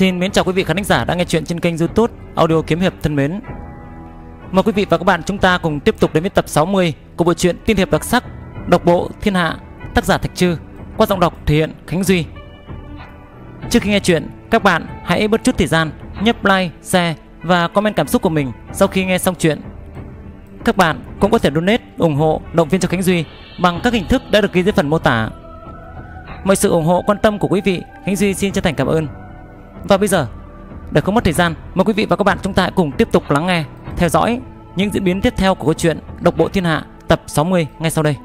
Xin mến chào quý vị khán thính giả đang nghe chuyện trên kênh YouTube Audio Kiếm hiệp thân mến. Mời quý vị và các bạn chúng ta cùng tiếp tục đến với tập 60 của bộ truyện Tiên hiệp đặc sắc Độc bộ Thiên hạ, tác giả Thạch Trư, qua giọng đọc thể hiện Khánh Duy. Trước khi nghe chuyện, các bạn hãy bớt chút thời gian nhấp like, share và comment cảm xúc của mình sau khi nghe xong chuyện. Các bạn cũng có thể donate, ủng hộ, động viên cho Khánh Duy bằng các hình thức đã được ghi dưới phần mô tả. Mọi sự ủng hộ quan tâm của quý vị, Khánh Duy xin chân thành cảm ơn. Và bây giờ, để không mất thời gian, mời quý vị và các bạn chúng ta hãy cùng tiếp tục lắng nghe, theo dõi những diễn biến tiếp theo của câu chuyện Độc Bộ Thiên Hạ tập 60 ngay sau đây.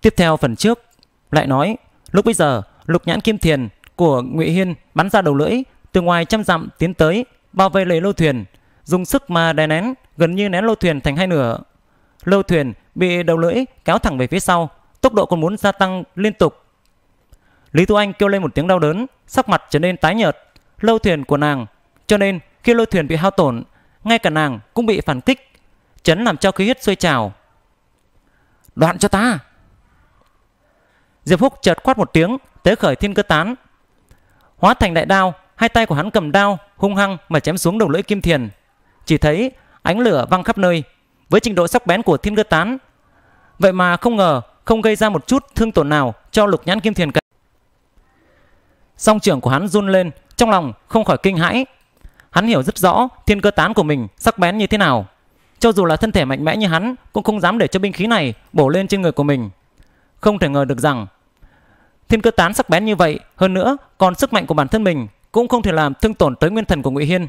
Tiếp theo phần trước lại nói Lúc bây giờ, lục nhãn kim thiền của Ngụy Hiên bắn ra đầu lưỡi từ ngoài trăm dặm tiến tới, bao vây lấy lô thuyền, dùng sức mà đè nén, gần như nén lô thuyền thành hai nửa. Lô thuyền bị đầu lưỡi kéo thẳng về phía sau, tốc độ còn muốn gia tăng liên tục. Lý Tu Anh kêu lên một tiếng đau đớn, sắc mặt trở nên tái nhợt. Lô thuyền của nàng, cho nên khi lô thuyền bị hao tổn, ngay cả nàng cũng bị phản kích, chấn làm cho khí huyết sôi trào. Đoạn cho ta! Diệp Phúc chợt quát một tiếng, tế khởi thiên cơ tán. Hóa thành đại đao, hai tay của hắn cầm đao, hung hăng mà chém xuống đầu lưỡi kim thiền. Chỉ thấy ánh lửa văng khắp nơi, với trình độ sắc bén của thiên cơ tán. Vậy mà không ngờ không gây ra một chút thương tổn nào cho lục nhãn kim thiền cả. Song trưởng của hắn run lên, trong lòng không khỏi kinh hãi. Hắn hiểu rất rõ thiên cơ tán của mình sắc bén như thế nào. Cho dù là thân thể mạnh mẽ như hắn cũng không dám để cho binh khí này bổ lên trên người của mình. Không thể ngờ được rằng Thiên cơ tán sắc bén như vậy, hơn nữa còn sức mạnh của bản thân mình cũng không thể làm thương tổn tới nguyên thần của Ngụy Hiên.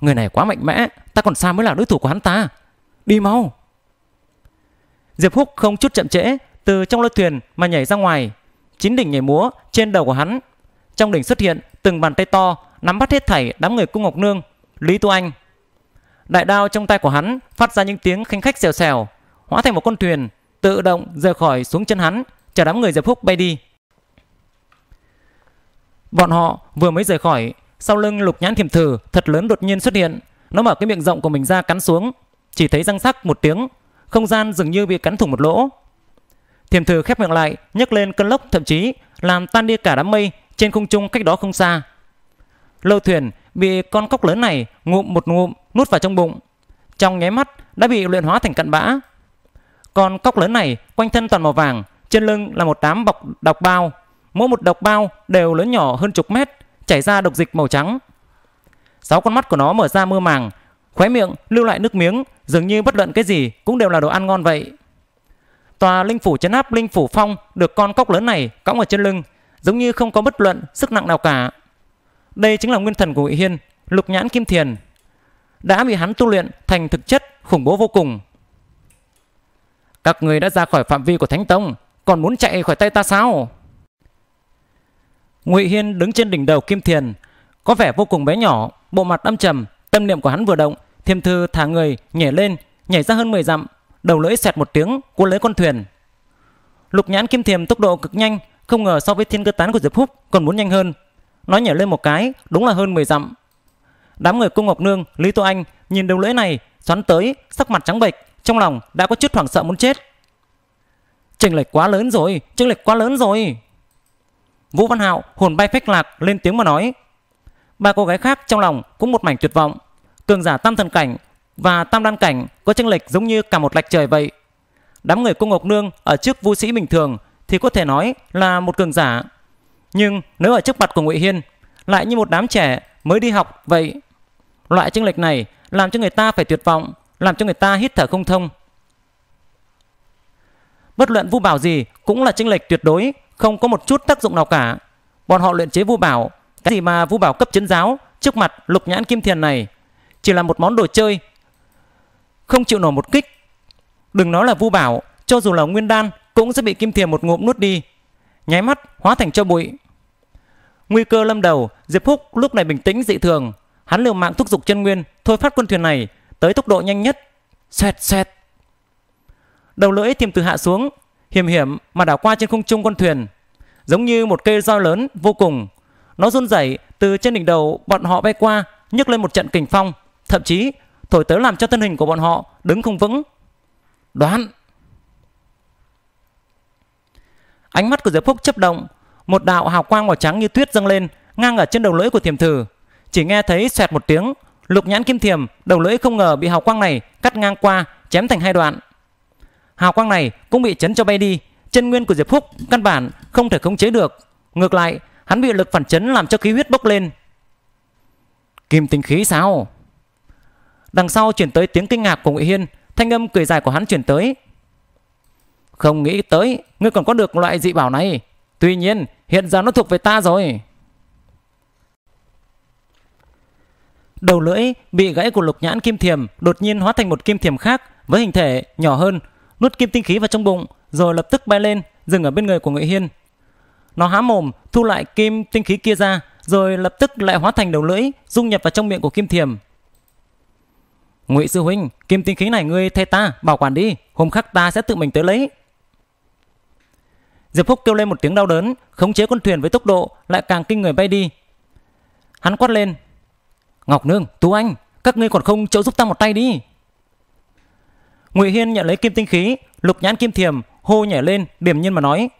Người này quá mạnh mẽ, ta còn xa mới là đối thủ của hắn ta. Đi mau. Diệp Húc không chút chậm trễ, từ trong lôi thuyền mà nhảy ra ngoài, chín đỉnh nhảy múa trên đầu của hắn. Trong đỉnh xuất hiện từng bàn tay to, nắm bắt hết thảy đám người cung Ngọc Nương, Lý Tu Anh. Đại đao trong tay của hắn phát ra những tiếng khinh khách xèo xèo, hóa thành một con thuyền tự động rời khỏi xuống chân hắn, chở đám người Diệp Phúc bay đi. Bọn họ vừa mới rời khỏi, sau lưng lục nhãn thiểm thử thật lớn đột nhiên xuất hiện. Nó mở cái miệng rộng của mình ra cắn xuống, chỉ thấy răng sắc một tiếng, không gian dường như bị cắn thủng một lỗ. Thiểm thử khép miệng lại, nhấc lên cơn lốc thậm chí làm tan đi cả đám mây trên không trung cách đó không xa. Lâu thuyền bị con cóc lớn này ngụm một ngụm nuốt vào trong bụng. Trong nháy mắt đã bị luyện hóa thành cặn bã. Con cóc lớn này quanh thân toàn màu vàng, trên lưng là một đám bọc độc bao, mỗi một độc bao đều lớn nhỏ hơn chục mét, chảy ra độc dịch màu trắng. Sáu con mắt của nó mở ra mơ màng, khóe miệng lưu lại nước miếng, dường như bất luận cái gì cũng đều là đồ ăn ngon vậy. Tòa linh phủ chấn áp linh phủ phong được con cóc lớn này cõng ở trên lưng, giống như không có bất luận sức nặng nào cả. Đây chính là nguyên thần của Ngụy Hiên, Lục Nhãn Kim Thiền. Đã bị hắn tu luyện thành thực chất khủng bố vô cùng. Các người đã ra khỏi phạm vi của Thánh Tông, còn muốn chạy khỏi tay ta sao? Ngụy Hiên đứng trên đỉnh đầu Kim Thiền, có vẻ vô cùng bé nhỏ, bộ mặt âm trầm, tâm niệm của hắn vừa động, Thiêm Thư thả người nhảy lên, nhảy ra hơn 10 dặm, đầu lưỡi xẹt một tiếng, cuốn lấy con thuyền. Lục Nhãn Kim Thiềm tốc độ cực nhanh, không ngờ so với thiên cơ tán của Diệp Húc còn muốn nhanh hơn. Nó nhảy lên một cái, đúng là hơn 10 dặm. Đám người cung Ngọc Nương, Lý Tô Anh nhìn đầu lưỡi này xoắn tới, sắc mặt trắng bệch, trong lòng đã có chút hoảng sợ muốn chết. Chênh lệch quá lớn rồi, chênh lệch quá lớn rồi. Vũ Văn Hạo hồn bay phách lạc lên tiếng mà nói. Ba cô gái khác trong lòng cũng một mảnh tuyệt vọng. Cường giả tam thần cảnh và tam đan cảnh có chênh lệch giống như cả một lạch trời vậy. Đám người cô Ngọc Nương ở trước vũ sĩ bình thường thì có thể nói là một cường giả. Nhưng nếu ở trước mặt của Ngụy Hiên lại như một đám trẻ mới đi học vậy. Loại chênh lệch này làm cho người ta phải tuyệt vọng, làm cho người ta hít thở không thông bất luận vu bảo gì cũng là chênh lệch tuyệt đối, không có một chút tác dụng nào cả. Bọn họ luyện chế vu bảo, cái gì mà vu bảo cấp chiến giáo trước mặt lục nhãn kim thiền này chỉ là một món đồ chơi. Không chịu nổi một kích. Đừng nói là vu bảo, cho dù là nguyên đan cũng sẽ bị kim thiền một ngụm nuốt đi. Nháy mắt hóa thành cho bụi. Nguy cơ lâm đầu, Diệp Húc lúc này bình tĩnh dị thường, hắn liều mạng thúc giục chân nguyên, thôi phát quân thuyền này tới tốc độ nhanh nhất. Xẹt xẹt. Đầu lưỡi thiềm từ hạ xuống, hiểm hiểm mà đảo qua trên không trung con thuyền, giống như một cây roi lớn vô cùng. Nó run rẩy từ trên đỉnh đầu bọn họ bay qua, nhấc lên một trận kình phong, thậm chí thổi tới làm cho thân hình của bọn họ đứng không vững. Đoán. Ánh mắt của giới Phúc chấp động, một đạo hào quang màu trắng như tuyết dâng lên, ngang ở trên đầu lưỡi của thiềm thử. Chỉ nghe thấy xoẹt một tiếng, lục nhãn kim thiềm, đầu lưỡi không ngờ bị hào quang này cắt ngang qua, chém thành hai đoạn. Hào quang này cũng bị chấn cho bay đi, chân nguyên của Diệp Phúc căn bản không thể khống chế được. Ngược lại, hắn bị lực phản chấn làm cho khí huyết bốc lên. Kim tinh khí sao? Đằng sau chuyển tới tiếng kinh ngạc của Ngụy Hiên, thanh âm cười dài của hắn chuyển tới. Không nghĩ tới, ngươi còn có được loại dị bảo này. Tuy nhiên, hiện giờ nó thuộc về ta rồi. Đầu lưỡi bị gãy của lục nhãn kim thiềm đột nhiên hóa thành một kim thiềm khác với hình thể nhỏ hơn nuốt kim tinh khí vào trong bụng, rồi lập tức bay lên, dừng ở bên người của Ngụy Hiên. Nó há mồm, thu lại kim tinh khí kia ra, rồi lập tức lại hóa thành đầu lưỡi, dung nhập vào trong miệng của Kim Thiềm. Ngụy sư huynh, kim tinh khí này ngươi thay ta bảo quản đi, hôm khác ta sẽ tự mình tới lấy. Diệp Phúc kêu lên một tiếng đau đớn, khống chế con thuyền với tốc độ lại càng kinh người bay đi. Hắn quát lên, Ngọc Nương, Tú Anh, các ngươi còn không trợ giúp ta một tay đi. Ngụy Hiên nhận lấy kim tinh khí, lục nhãn kim thiềm, hô nhảy lên, điềm nhiên mà nói.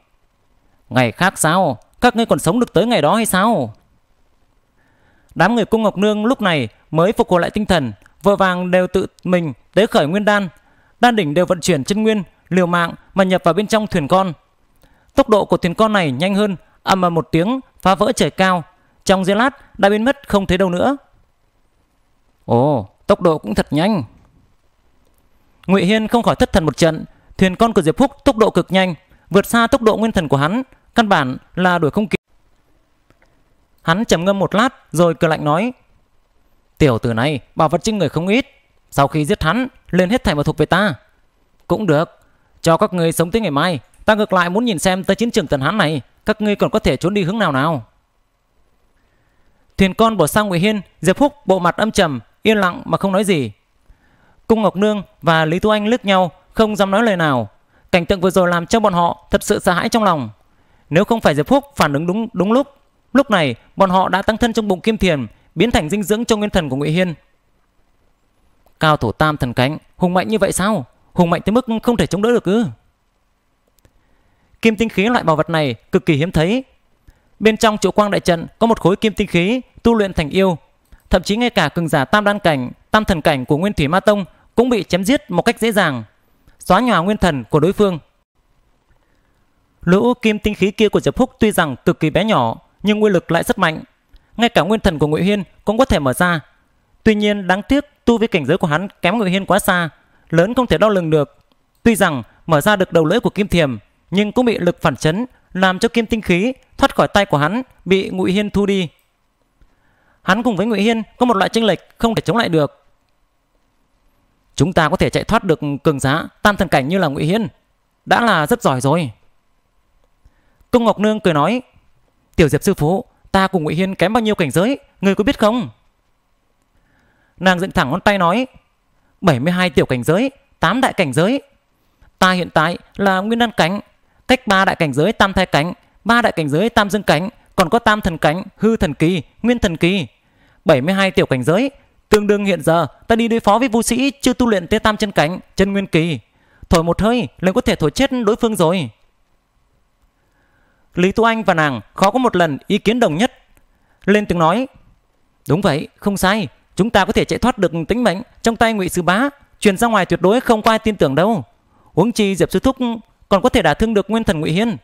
Ngày khác sao? Các ngươi còn sống được tới ngày đó hay sao? Đám người cung Ngọc Nương lúc này mới phục hồi lại tinh thần, vội vàng đều tự mình tế khởi nguyên đan. Đan đỉnh đều vận chuyển chân nguyên, liều mạng mà nhập vào bên trong thuyền con. Tốc độ của thuyền con này nhanh hơn, ầm mà một tiếng phá vỡ trời cao. Trong giây lát đã biến mất không thấy đâu nữa. Ồ, tốc độ cũng thật nhanh. Ngụy Hiên không khỏi thất thần một trận, thuyền con của Diệp Phúc tốc độ cực nhanh, vượt xa tốc độ nguyên thần của hắn, căn bản là đuổi không kịp. Hắn trầm ngâm một lát rồi cười lạnh nói: "Tiểu tử này, bảo vật trên người không ít, sau khi giết hắn, lên hết thảy mà thuộc về ta." "Cũng được, cho các ngươi sống tới ngày mai, ta ngược lại muốn nhìn xem tới chiến trường tần hắn này, các ngươi còn có thể trốn đi hướng nào nào." Thuyền con bỏ sang Ngụy Hiên, Diệp Phúc bộ mặt âm trầm, yên lặng mà không nói gì. Cung Ngọc Nương và Lý Tu Anh lướt nhau, không dám nói lời nào. Cảnh tượng vừa rồi làm cho bọn họ thật sự sợ hãi trong lòng. Nếu không phải Diệp Phúc phản ứng đúng đúng lúc, lúc này bọn họ đã tăng thân trong bụng Kim Thiền, biến thành dinh dưỡng cho nguyên thần của Ngụy Hiên. Cao thủ tam thần cánh, hùng mạnh như vậy sao? Hùng mạnh tới mức không thể chống đỡ được ư? Kim tinh khí loại bảo vật này cực kỳ hiếm thấy. Bên trong chỗ quang đại trận có một khối kim tinh khí tu luyện thành yêu. Thậm chí ngay cả cường giả tam đan cảnh, tam thần cảnh của Nguyên Thủy Ma Tông cũng bị chém giết một cách dễ dàng, xóa nhòa nguyên thần của đối phương. Lũ kim tinh khí kia của Diệp Húc tuy rằng cực kỳ bé nhỏ, nhưng nguyên lực lại rất mạnh. Ngay cả nguyên thần của Ngụy Hiên cũng có thể mở ra. Tuy nhiên đáng tiếc tu vi cảnh giới của hắn kém Ngụy Hiên quá xa, lớn không thể đo lường được. Tuy rằng mở ra được đầu lưỡi của Kim Thiềm, nhưng cũng bị lực phản chấn làm cho kim tinh khí thoát khỏi tay của hắn bị Ngụy Hiên thu đi. Hắn cùng với Ngụy Hiên có một loại chênh lệch không thể chống lại được. Chúng ta có thể chạy thoát được cường giá tam thần cảnh như là Ngụy Hiên. Đã là rất giỏi rồi. Cung Ngọc Nương cười nói. Tiểu Diệp sư phụ, ta cùng Ngụy Hiên kém bao nhiêu cảnh giới, người có biết không? Nàng dựng thẳng ngón tay nói. 72 tiểu cảnh giới, 8 đại cảnh giới. Ta hiện tại là nguyên đan cảnh, cách ba đại cảnh giới tam thai cảnh, ba đại cảnh giới tam dương cảnh, còn có tam thần cảnh, hư thần kỳ, nguyên thần kỳ. 72 tiểu cảnh giới, Tương đương hiện giờ, ta đi đối phó với vũ sĩ chưa tu luyện tê tam chân cánh, chân nguyên kỳ. Thổi một hơi, liền có thể thổi chết đối phương rồi. Lý Tu Anh và nàng khó có một lần ý kiến đồng nhất. Lên tiếng nói, đúng vậy, không sai, chúng ta có thể chạy thoát được tính mệnh trong tay ngụy sư bá, truyền ra ngoài tuyệt đối không có ai tin tưởng đâu. uống chi Diệp Sư Thúc còn có thể đả thương được nguyên thần ngụy hiên.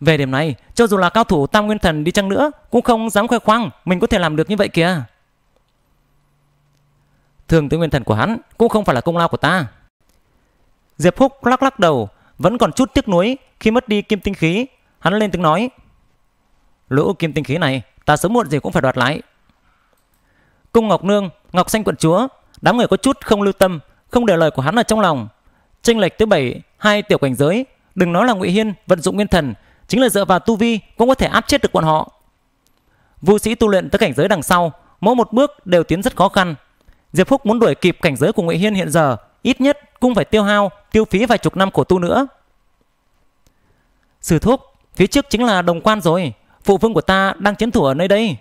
Về điểm này, cho dù là cao thủ tam nguyên thần đi chăng nữa, cũng không dám khoe khoang mình có thể làm được như vậy kìa. Thường tới nguyên thần của hắn cũng không phải là công lao của ta. Diệp Húc lắc lắc đầu, vẫn còn chút tiếc nuối khi mất đi kim tinh khí. Hắn lên tiếng nói. Lũ kim tinh khí này, ta sớm muộn gì cũng phải đoạt lại. Cung Ngọc Nương, Ngọc Xanh Quận Chúa, đám người có chút không lưu tâm, không để lời của hắn ở trong lòng. Tranh lệch tới bảy hai tiểu cảnh giới, đừng nói là Ngụy Hiên vận dụng nguyên thần, chính là dựa vào tu vi cũng có thể áp chết được bọn họ. Vũ sĩ tu luyện tới cảnh giới đằng sau, mỗi một bước đều tiến rất khó khăn, Diệp Phúc muốn đuổi kịp cảnh giới của Ngụy Hiên hiện giờ, ít nhất cũng phải tiêu hao, tiêu phí vài chục năm khổ tu nữa. Sư thúc, phía trước chính là đồng quan rồi, phụ vương của ta đang chiến thủ ở nơi đây.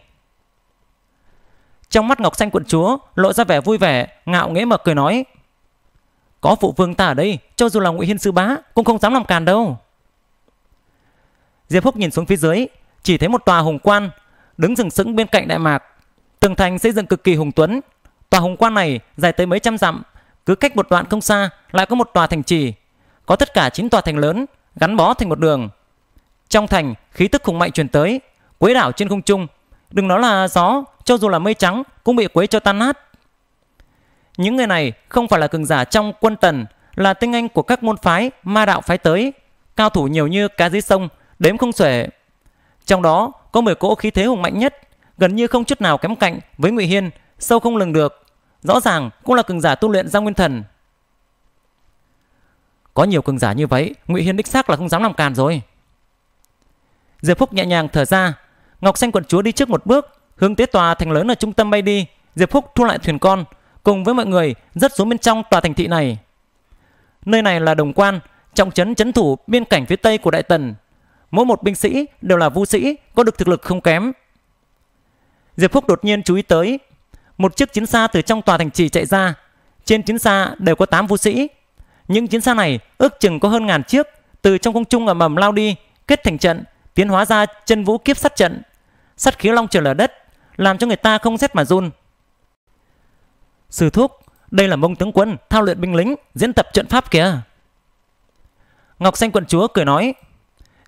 Trong mắt Ngọc Xanh quận chúa lộ ra vẻ vui vẻ, ngạo nghễ mà cười nói. Có phụ vương ta ở đây, cho dù là Ngụy Hiên sư bá cũng không dám làm càn đâu. Diệp Phúc nhìn xuống phía dưới, chỉ thấy một tòa hùng quan đứng sừng sững bên cạnh đại mạc. Tường thành xây dựng cực kỳ hùng tuấn, Tòa hùng quan này dài tới mấy trăm dặm, cứ cách một đoạn không xa lại có một tòa thành trì, có tất cả 9 tòa thành lớn gắn bó thành một đường. Trong thành, khí tức khủng mạnh truyền tới, quấy đảo trên không trung, đừng nói là gió, cho dù là mây trắng cũng bị quấy cho tan nát. Những người này không phải là cường giả trong quân tần, là tinh anh của các môn phái ma đạo phái tới, cao thủ nhiều như cá dưới sông, đếm không xuể. Trong đó có 10 cỗ khí thế hùng mạnh nhất, gần như không chút nào kém cạnh với Ngụy Hiên, sâu không lường được rõ ràng cũng là cường giả tu luyện ra nguyên thần. Có nhiều cường giả như vậy, Ngụy Hiên đích xác là không dám làm càn rồi. Diệp Phúc nhẹ nhàng thở ra, Ngọc Xanh quận chúa đi trước một bước, hướng tế tòa thành lớn ở trung tâm bay đi, Diệp Phúc thu lại thuyền con, cùng với mọi người rất xuống bên trong tòa thành thị này. Nơi này là đồng quan, trọng trấn trấn thủ biên cảnh phía tây của Đại Tần. Mỗi một binh sĩ đều là vũ sĩ, có được thực lực không kém. Diệp Phúc đột nhiên chú ý tới một chiếc chiến xa từ trong tòa thành trì chạy ra. Trên chiến xa đều có 8 vũ sĩ. Những chiến xa này ước chừng có hơn ngàn chiếc từ trong không trung ở mầm lao đi, kết thành trận, tiến hóa ra chân vũ kiếp sắt trận. sắt khí long trời lở đất, làm cho người ta không rét mà run. Sư thúc, đây là mông tướng quân thao luyện binh lính, diễn tập trận pháp kìa. Ngọc Xanh quận chúa cười nói.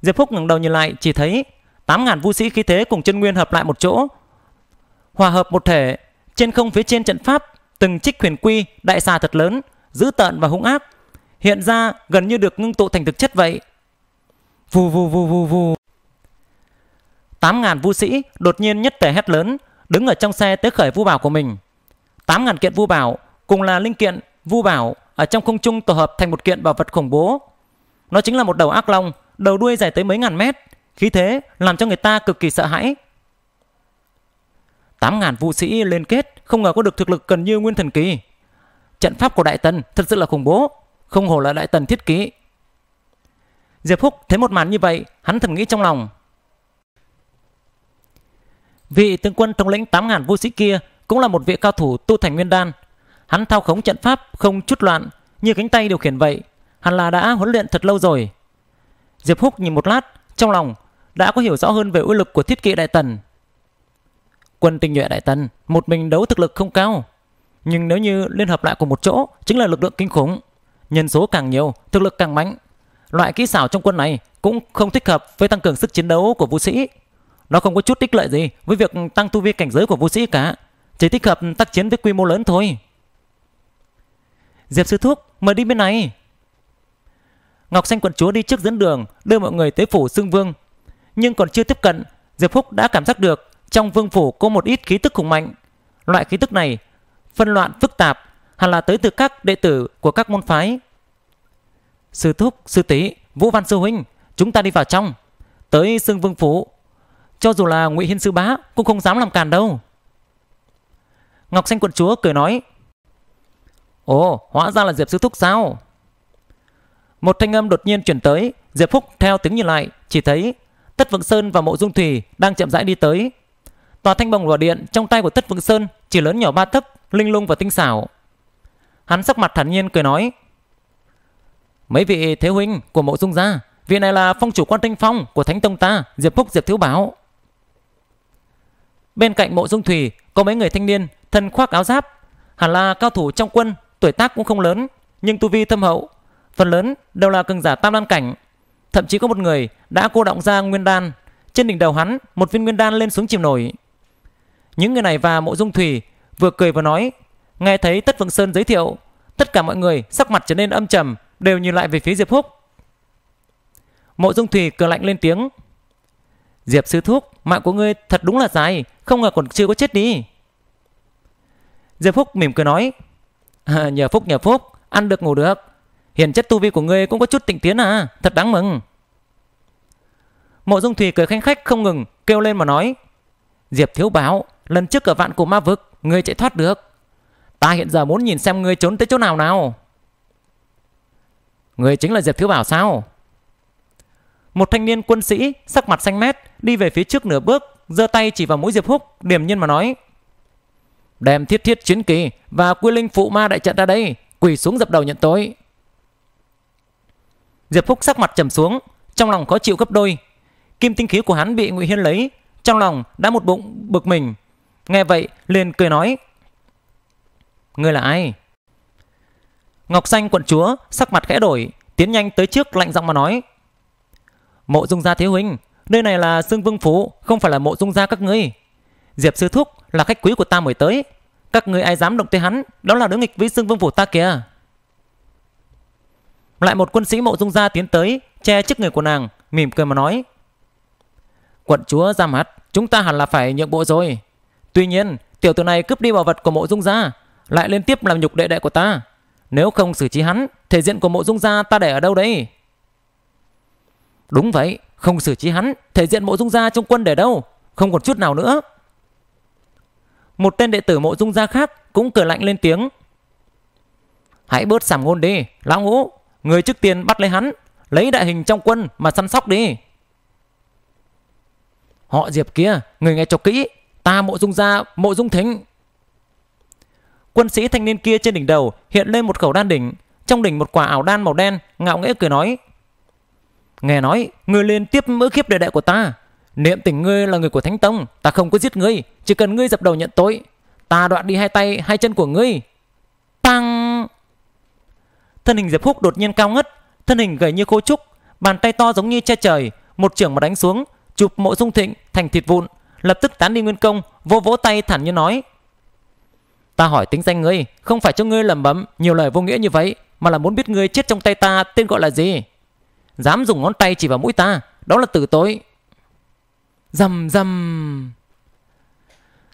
Diệp Phúc ngẩng đầu nhìn lại chỉ thấy 8.000 vũ sĩ khí thế cùng chân nguyên hợp lại một chỗ. Hòa hợp một thể trên không phía trên trận pháp, từng trích quyền quy, đại xà thật lớn, dữ tợn và hung ác. Hiện ra gần như được ngưng tụ thành thực chất vậy. Vù vù vù vù vù. Tám ngàn vũ sĩ đột nhiên nhất thể hét lớn, đứng ở trong xe tới khởi vu bảo của mình. Tám ngàn kiện vu bảo cùng là linh kiện vu bảo ở trong không trung tổ hợp thành một kiện bảo vật khủng bố. Nó chính là một đầu ác long, đầu đuôi dài tới mấy ngàn mét, khí thế làm cho người ta cực kỳ sợ hãi, 8.000 vũ sĩ liên kết, không ngờ có được thực lực gần như nguyên thần kỳ. Trận pháp của Đại Tần thật sự là khủng bố, không hổ là Đại Tần thiết kế. Diệp Phúc thấy một màn như vậy, hắn thầm nghĩ trong lòng. Vị tướng quân thống lĩnh 8.000 vũ sĩ kia cũng là một vị cao thủ tu thành nguyên đan. Hắn thao khống trận pháp không chút loạn, như cánh tay điều khiển vậy. Hắn là đã huấn luyện thật lâu rồi. Diệp Húc nhìn một lát, trong lòng đã có hiểu rõ hơn về uy lực của thiết kỵ đại tần. Quân tinh nhuệ đại tần một mình đấu thực lực không cao, nhưng nếu như liên hợp lại cùng một chỗ chính là lực lượng kinh khủng. Nhân số càng nhiều, thực lực càng mạnh. Loại kỹ xảo trong quân này cũng không thích hợp với tăng cường sức chiến đấu của vũ sĩ. Nó không có chút tích lợi gì với việc tăng tu vi cảnh giới của vũ sĩ cả. Chỉ thích hợp tác chiến với quy mô lớn thôi. Diệp Sư Thúc, mời đi bên này. Ngọc Xanh quận chúa đi trước dẫn đường đưa mọi người tới phủ Sương Vương. Nhưng còn chưa tiếp cận, Diệp Phúc đã cảm giác được trong vương phủ có một ít khí tức khủng mạnh. Loại khí tức này phân loạn phức tạp hẳn là tới từ các đệ tử của các môn phái. Sư Thúc, Sư Tý, Vũ Văn Sư Huynh, chúng ta đi vào trong. Tới Sương Vương Phủ. Cho dù là ngụy Hiên Sư Bá cũng không dám làm càn đâu. Ngọc Xanh Quận Chúa cười nói. Ồ, hóa ra là Diệp Sư Thúc sao? Một thanh âm đột nhiên chuyển tới, Diệp Phúc theo tiếng nhìn lại, chỉ thấy Tất Vượng Sơn và Mộ Dung Thủy đang chậm rãi đi tới, Tòa thanh bồng lò điện trong tay của Tất Vượng Sơn chỉ lớn nhỏ ba thức linh lung và tinh xảo. Hắn sắc mặt thản nhiên cười nói: "Mấy vị thế huynh của Mộ Dung gia, vị này là phong chủ quan tinh phong của Thánh tông ta, Diệp Phúc Diệp Thiếu báo Bên cạnh Mộ Dung Thủy có mấy người thanh niên thân khoác áo giáp, hẳn là cao thủ trong quân, tuổi tác cũng không lớn, nhưng tu vi thâm hậu, phần lớn đều là cường giả tam đan cảnh. Thậm chí có một người đã cô động ra nguyên đan, trên đỉnh đầu hắn một viên nguyên đan lên xuống chìm nổi. Những người này và mộ dung thủy vừa cười vừa nói Nghe thấy Tất Vương Sơn giới thiệu Tất cả mọi người sắc mặt trở nên âm trầm Đều nhìn lại về phía Diệp Húc Mộ dung thủy cười lạnh lên tiếng Diệp Sư Thúc Mạng của ngươi thật đúng là dài Không ngờ còn chưa có chết đi Diệp Húc mỉm cười nói à, Nhờ Phúc nhờ Phúc Ăn được ngủ được Hiện chất tu vi của ngươi cũng có chút tịnh tiến à Thật đáng mừng Mộ Dung thủy cười khanh khách không ngừng Kêu lên mà nói Diệp Thiếu Báo Lần trước ở vạn cổ ma vực Ngươi chạy thoát được Ta hiện giờ muốn nhìn xem ngươi trốn tới chỗ nào nào Ngươi chính là Diệp Thiếu Bảo sao Một thanh niên quân sĩ Sắc mặt xanh mét Đi về phía trước nửa bước giơ tay chỉ vào mũi Diệp Húc điểm nhiên mà nói Đem thiết thiết chiến kỳ Và quy linh phụ ma đại trận ra đây Quỳ xuống dập đầu nhận tội Diệp Húc sắc mặt trầm xuống Trong lòng có chịu gấp đôi Kim tinh khí của hắn bị Ngụy Hiên lấy Trong lòng đã một bụng bực mình Nghe vậy liền cười nói Ngươi là ai? Ngọc Xanh quận chúa sắc mặt khẽ đổi Tiến nhanh tới trước lạnh giọng mà nói Mộ dung gia thiếu huynh Nơi này là Sương Vương Phú Không phải là mộ dung gia các ngươi Diệp Sư Thúc là khách quý của ta mới tới Các ngươi ai dám động tới hắn Đó là đứa nghịch với Sương Vương Phủ ta kìa Lại một quân sĩ mộ dung gia tiến tới Che trước người của nàng Mỉm cười mà nói Quận chúa ra mặt Chúng ta hẳn là phải nhượng bộ rồi Tuy nhiên, tiểu tử này cướp đi bảo vật của mộ dung gia, lại liên tiếp làm nhục đệ đệ của ta. Nếu không xử trí hắn, thể diện của mộ dung gia ta để ở đâu đấy? Đúng vậy, không xử trí hắn, thể diện mộ dung gia trong quân để đâu? Không còn chút nào nữa. Một tên đệ tử mộ dung gia khác cũng cười lạnh lên tiếng. Hãy bớt sảm ngôn đi, lão ngũ, người trước tiên bắt lấy hắn, lấy đại hình trong quân mà săn sóc đi. Họ Diệp kia, người nghe cho kỹ, Ta mộ dung ra mộ dung thính. Quân sĩ thanh niên kia trên đỉnh đầu hiện lên một khẩu đan đỉnh, trong đỉnh một quả ảo đan màu đen, ngạo nghễ cười nói: "Nghe nói ngươi liên tiếp mỡ khiếp đệ đệ của ta, niệm tình ngươi là người của Thánh tông, ta không có giết ngươi, chỉ cần ngươi dập đầu nhận tội, ta đoạn đi hai tay, hai chân của ngươi." Tăng Thân hình Diệp Phúc đột nhiên cao ngất, thân hình gầy như khô trúc, bàn tay to giống như che trời, một trường mà đánh xuống, chụp mộ dung thịnh thành thịt vụn lập tức tán đi nguyên công vô vỗ tay thản như nói ta hỏi tính danh ngươi không phải cho ngươi lầm bẩm nhiều lời vô nghĩa như vậy mà là muốn biết ngươi chết trong tay ta tên gọi là gì dám dùng ngón tay chỉ vào mũi ta đó là tử tối rầm rầm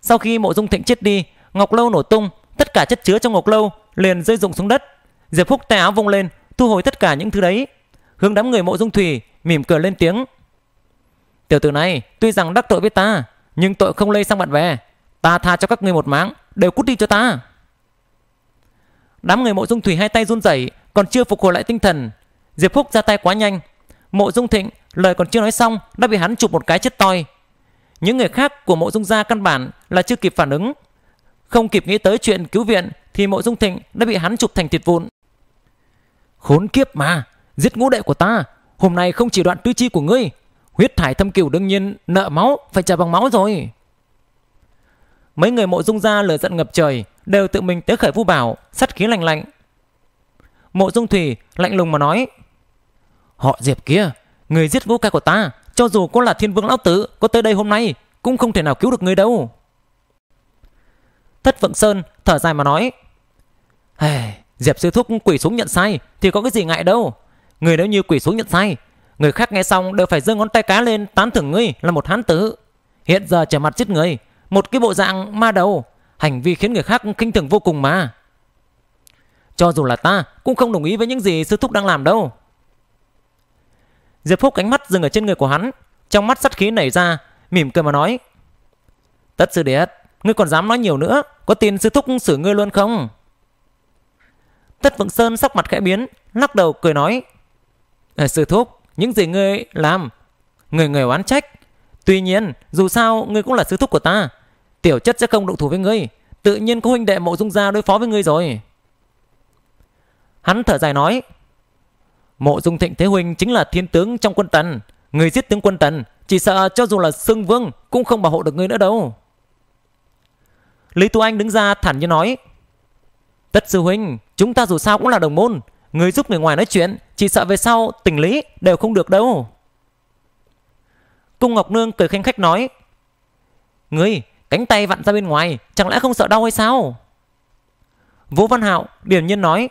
sau khi mộ dung thịnh chết đi ngọc lâu nổ tung tất cả chất chứa trong ngọc lâu liền rơi rụng xuống đất diệp phúc tay áo vung lên thu hồi tất cả những thứ đấy hướng đám người mộ dung thủy mỉm cười lên tiếng tiểu tử này tuy rằng đắc tội với ta nhưng tội không lây sang bạn bè ta tha cho các ngươi một máng đều cút đi cho ta đám người mộ dung thủy hai tay run rẩy còn chưa phục hồi lại tinh thần diệp phúc ra tay quá nhanh mộ dung thịnh lời còn chưa nói xong đã bị hắn chụp một cái chết toi những người khác của mộ dung gia căn bản là chưa kịp phản ứng không kịp nghĩ tới chuyện cứu viện thì mộ dung thịnh đã bị hắn chụp thành thịt vụn khốn kiếp mà giết ngũ đệ của ta hôm nay không chỉ đoạn tư chi của ngươi Huyết thải thâm cửu đương nhiên nợ máu, phải trả bằng máu rồi. Mấy người mộ dung gia lửa giận ngập trời, đều tự mình tới khởi vu bảo, sắt khí lạnh lạnh. Mộ dung thủy lạnh lùng mà nói. Họ diệp kia, người giết vũ ca của ta, cho dù có là thiên vương lão tử, có tới đây hôm nay, cũng không thể nào cứu được người đâu. Thất Phượng Sơn thở dài mà nói. Hey, diệp sư thúc quỷ xuống nhận sai, thì có cái gì ngại đâu. Người nếu như quỷ xuống nhận sai, Người khác nghe xong đều phải giơ ngón tay cá lên tán thưởng ngươi là một hán tử. Hiện giờ trở mặt giết người, một cái bộ dạng ma đầu, hành vi khiến người khác kinh thường vô cùng mà. Cho dù là ta cũng không đồng ý với những gì sư thúc đang làm đâu. Diệp Phúc ánh mắt dừng ở trên người của hắn, trong mắt sắt khí nảy ra, mỉm cười mà nói. Tất sư điệt, ngươi còn dám nói nhiều nữa, có tin sư thúc xử ngươi luôn không? Tất Vượng Sơn sắc mặt khẽ biến, lắc đầu cười nói. Ờ, sư thúc, những gì ngươi làm, người người oán trách. Tuy nhiên, dù sao ngươi cũng là sư thúc của ta, tiểu chất sẽ không động thủ với ngươi, tự nhiên có huynh đệ mộ dung gia đối phó với ngươi rồi. Hắn thở dài nói, mộ dung thịnh thế huynh chính là thiên tướng trong quân tần, người giết tướng quân tần, chỉ sợ cho dù là xưng vương cũng không bảo hộ được ngươi nữa đâu. Lý Tu Anh đứng ra thản như nói, Tất sư huynh, chúng ta dù sao cũng là đồng môn, Người giúp người ngoài nói chuyện Chỉ sợ về sau tình lý đều không được đâu Cung Ngọc Nương cười khanh khách nói Ngươi cánh tay vặn ra bên ngoài Chẳng lẽ không sợ đau hay sao Vũ Văn Hạo điềm nhiên nói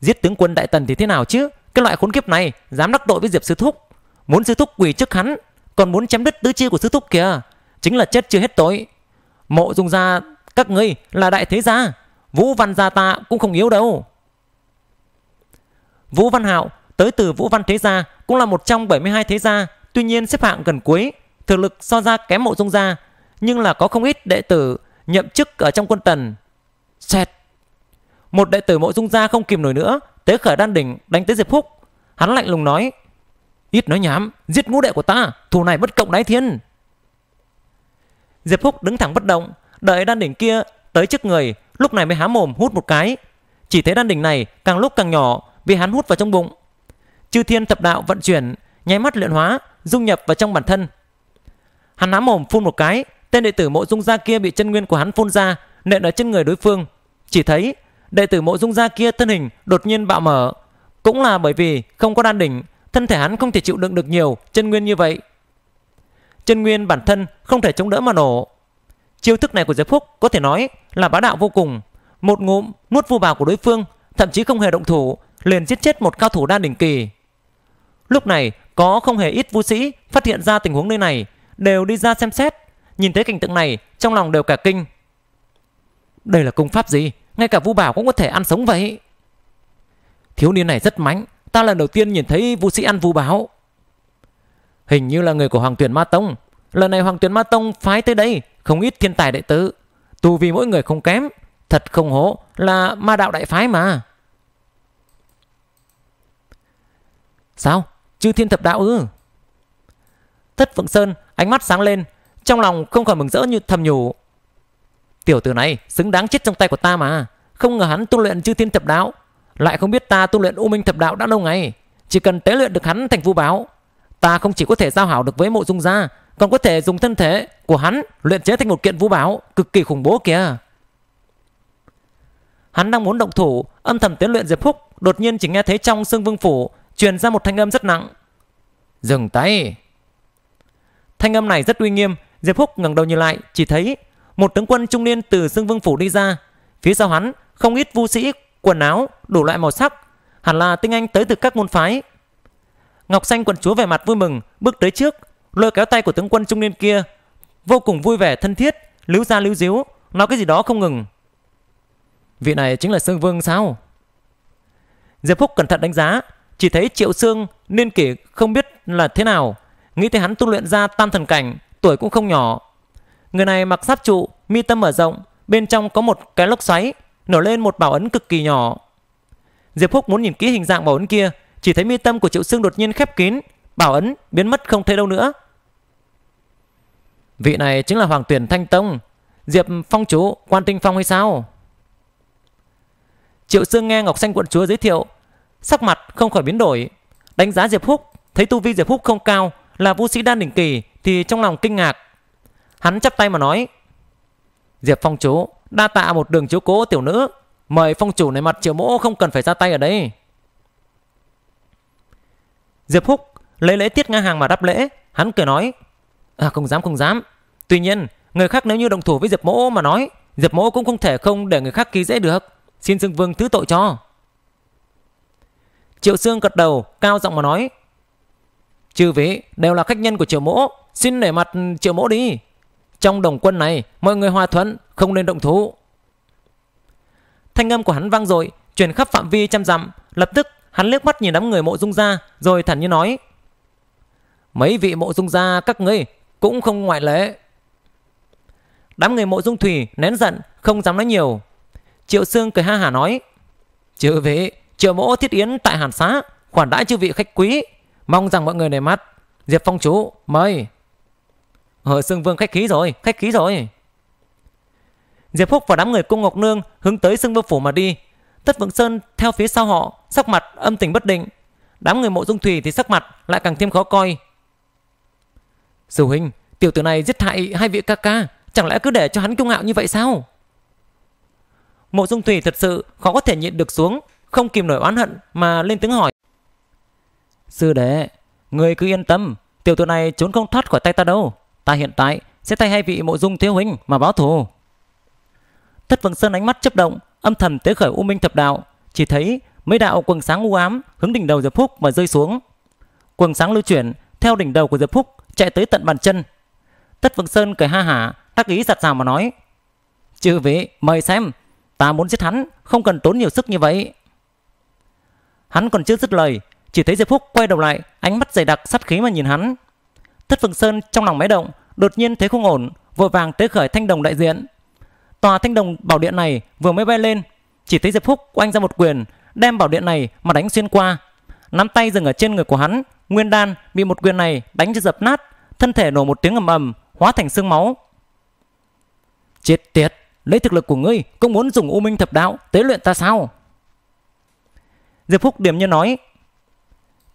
Giết tướng quân Đại Tần thì thế nào chứ Cái loại khốn kiếp này dám đắc tội với Diệp Sư Thúc Muốn Sư Thúc quỳ trước hắn Còn muốn chém đứt tứ chi của Sư Thúc kìa Chính là chết chưa hết tội Mộ dung gia các ngươi là đại thế gia Vũ Văn gia ta cũng không yếu đâu Vũ Văn Hạo tới từ Vũ Văn Thế Gia cũng là một trong 72 thế gia, tuy nhiên xếp hạng gần cuối, thực lực so ra kém mộ dung gia, nhưng là có không ít đệ tử nhậm chức ở trong quân tần. Xẹt! Một đệ tử mộ dung gia không kìm nổi nữa, tới khởi đan đỉnh đánh tới Diệp Húc. Hắn lạnh lùng nói, ít nói nhảm, giết ngũ đệ của ta, thù này bất cộng đáy thiên. Diệp Húc đứng thẳng bất động, đợi đan đỉnh kia tới trước người, lúc này mới há mồm hút một cái. Chỉ thấy đan đỉnh này càng lúc càng nhỏ, vì hắn hút vào trong bụng. Chư thiên thập đạo vận chuyển, nháy mắt luyện hóa, dung nhập vào trong bản thân. Hắn há mồm phun một cái, tên đệ tử mộ dung gia kia bị chân nguyên của hắn phun ra, nện ở trên người đối phương. Chỉ thấy đệ tử mộ dung gia kia thân hình đột nhiên bạo mở, cũng là bởi vì không có đan đỉnh, thân thể hắn không thể chịu đựng được nhiều chân nguyên như vậy. Chân nguyên bản thân không thể chống đỡ mà nổ. Chiêu thức này của Diệp Phúc có thể nói là bá đạo vô cùng. Một ngụm nuốt vô bào của đối phương, thậm chí không hề động thủ, liền giết chết một cao thủ đa đỉnh kỳ. Lúc này, có không hề ít vũ sĩ phát hiện ra tình huống nơi này, đều đi ra xem xét. Nhìn thấy cảnh tượng này, trong lòng đều cả kinh. Đây là công pháp gì? Ngay cả vũ bảo cũng có thể ăn sống vậy. Thiếu niên này rất mánh. Ta lần đầu tiên nhìn thấy vũ sĩ ăn vũ bảo. Hình như là người của Hoàng Tuyển Ma Tông. Lần này Hoàng Tuyển Ma Tông phái tới đây, không ít thiên tài đệ tử. Tù vì mỗi người không kém. Thật không hổ là ma đạo đại phái mà. Sao? Chư thiên thập đạo ư? Thất Phượng Sơn ánh mắt sáng lên, trong lòng không khỏi mừng rỡ như thầm nhủ. Tiểu tử này xứng đáng chết trong tay của ta mà, không ngờ hắn tu luyện chư thiên thập đạo, lại không biết ta tu luyện u minh thập đạo đã lâu ngày, chỉ cần tế luyện được hắn thành vũ báo, ta không chỉ có thể giao hảo được với mộ dung gia, còn có thể dùng thân thể của hắn luyện chế thành một kiện vũ báo cực kỳ khủng bố kìa. Hắn đang muốn động thủ, âm thầm tiến luyện Diệp Phúc, đột nhiên chỉ nghe thấy trong sương vương phủ truyền ra một thanh âm rất nặng. Dừng tay! Thanh âm này rất uy nghiêm, Diệp Húc ngẩng đầu nhìn lại, chỉ thấy một tướng quân trung niên từ Dương Vương Phủ đi ra. Phía sau hắn, không ít vu sĩ, quần áo, đủ loại màu sắc, hẳn là tinh anh tới từ các môn phái. Ngọc Xanh quận chúa vẻ mặt vui mừng, bước tới trước, lôi kéo tay của tướng quân trung niên kia, vô cùng vui vẻ thân thiết, líu ra líu díu, nói cái gì đó không ngừng. Vị này chính là Sương Vương sao? Diệp Phúc cẩn thận đánh giá, chỉ thấy Triệu xương niên kỷ không biết là thế nào, nghĩ thấy hắn tu luyện ra tam thần cảnh, tuổi cũng không nhỏ. Người này mặc giáp trụ, mi tâm mở rộng, bên trong có một cái lốc xoáy, nổi lên một bảo ấn cực kỳ nhỏ. Diệp Phúc muốn nhìn kỹ hình dạng bảo ấn kia, chỉ thấy mi tâm của Triệu xương đột nhiên khép kín, bảo ấn biến mất không thấy đâu nữa. Vị này chính là Hoàng Tuyển Thanh Tông, Diệp Phong chủ Quan Tinh Phong hay sao? Triệu xương nghe Ngọc Xanh quận chúa giới thiệu, sắc mặt không khỏi biến đổi. Đánh giá Diệp Húc, thấy tu vi Diệp Húc không cao là vũ sĩ đan đỉnh kỳ thì trong lòng kinh ngạc. Hắn chắp tay mà nói. Diệp Phong chủ đa tạ một đường chiếu cố tiểu nữ. Mời phong chủ này mặt triệu mỗ không cần phải ra tay ở đây. Diệp Húc lấy lễ tiết ngang hàng mà đáp lễ. Hắn cười nói. À, không dám không dám. Tuy nhiên, người khác nếu như động thủ với Diệp mỗ mà nói, Diệp mỗ cũng không thể không để người khác ký dễ được. Xin Dương Vương thứ tội cho. Triệu Sương gật đầu, cao giọng mà nói. Chư vị đều là khách nhân của Triệu Mỗ, xin nể mặt Triệu Mỗ đi. Trong đồng quân này, mọi người hòa thuận, không nên động thủ. Thanh âm của hắn vang dội truyền khắp phạm vi trăm dặm, lập tức hắn liếc mắt nhìn đám người mộ dung gia, rồi thản nhiên nói. Mấy vị mộ dung gia các ngươi cũng không ngoại lệ. Đám người mộ dung thủy nén giận, không dám nói nhiều. Triệu Sương cười ha hả nói. chư vị, Triệu mỗ thiết yến tại Hàn Xá Khoản đãi chư vị khách quý Mong rằng mọi người nể mắt Diệp Phong chú mời Hờ Sương Vương khách khí rồi Khách khí rồi Diệp Phúc và đám người cung Ngọc Nương Hướng tới Sương Vương Phủ mà đi Tất Vượng Sơn theo phía sau họ Sắc mặt âm tình bất định Đám người mộ dung thủy thì sắc mặt lại càng thêm khó coi Sư huynh Tiểu tử này giết hại hai vị ca ca Chẳng lẽ cứ để cho hắn kiêu ngạo như vậy sao Mộ dung thủy thật sự khó có thể nhịn được xuống không kìm nổi oán hận mà lên tiếng hỏi. Sư đệ, người cứ yên tâm, tiểu tử này trốn không thoát khỏi tay ta đâu. Ta hiện tại sẽ thay hai vị mộ dung thiếu huynh mà báo thù. Thất Vầng Sơn ánh mắt chấp động, âm thầm tế khởi U Minh thập đạo, chỉ thấy mấy đạo quần sáng u ám hướng đỉnh đầu Diệp Phúc mà rơi xuống. quần sáng lưu chuyển theo đỉnh đầu của Diệp Phúc chạy tới tận bàn chân. Tất vương Sơn cười ha hả, tác ý giặt rào mà nói: "Chư vị, mời xem, ta muốn giết hắn, không cần tốn nhiều sức như vậy." Hắn còn chưa dứt lời, chỉ thấy Diệp Phúc quay đầu lại, ánh mắt dày đặc sát khí mà nhìn hắn. Thất Phượng Sơn trong lòng máy động, đột nhiên thấy không ổn, vội vàng tế khởi thanh đồng đại diện. Tòa thanh đồng bảo điện này vừa mới bay lên, chỉ thấy Diệp Phúc quanh ra một quyền, đem bảo điện này mà đánh xuyên qua. Nắm tay dừng ở trên người của hắn, Nguyên Đan bị một quyền này đánh cho dập nát, thân thể nổ một tiếng ầm ầm, hóa thành xương máu. Chết tiệt, lấy thực lực của ngươi cũng muốn dùng U Minh thập đạo tế luyện ta sao? Diệp Phúc điểm như nói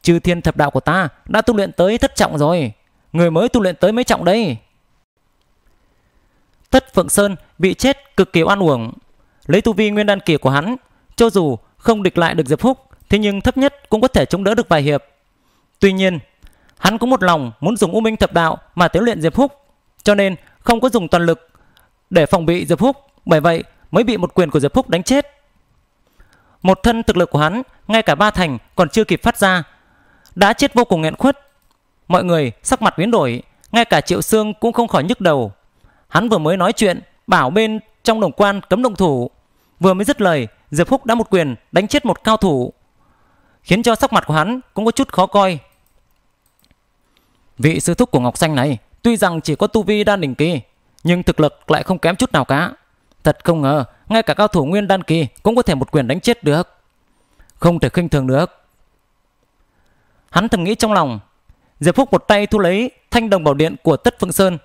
Chư thiên thập đạo của ta đã tu luyện tới thất trọng rồi Người mới tu luyện tới mấy trọng đây Thất Phượng Sơn bị chết cực kỳ oan uổng Lấy tu vi nguyên đan kỳ của hắn Cho dù không địch lại được Diệp Phúc Thế nhưng thấp nhất cũng có thể chống đỡ được vài hiệp Tuy nhiên Hắn cũng một lòng muốn dùng U Minh Thập Đạo Mà tiến luyện Diệp Phúc Cho nên không có dùng toàn lực Để phòng bị Diệp Phúc Bởi vậy mới bị một quyền của Diệp Phúc đánh chết một thân thực lực của hắn, ngay cả ba thành còn chưa kịp phát ra. Đã chết vô cùng nghẹn khuất. Mọi người sắc mặt biến đổi, ngay cả Triệu xương cũng không khỏi nhức đầu. Hắn vừa mới nói chuyện, bảo bên trong đồng quan cấm động thủ. Vừa mới dứt lời, Diệp Phúc đã một quyền đánh chết một cao thủ. Khiến cho sắc mặt của hắn cũng có chút khó coi. Vị sư thúc của Ngọc Xanh này, tuy rằng chỉ có tu vi đan đỉnh kỳ, nhưng thực lực lại không kém chút nào cả. Thật không ngờ, ngay cả cao thủ nguyên đan kỳ cũng có thể một quyền đánh chết được. Không thể khinh thường được. Hắn thầm nghĩ trong lòng, Diệp Phúc một tay thu lấy thanh đồng bảo điện của Tất Phượng Sơn,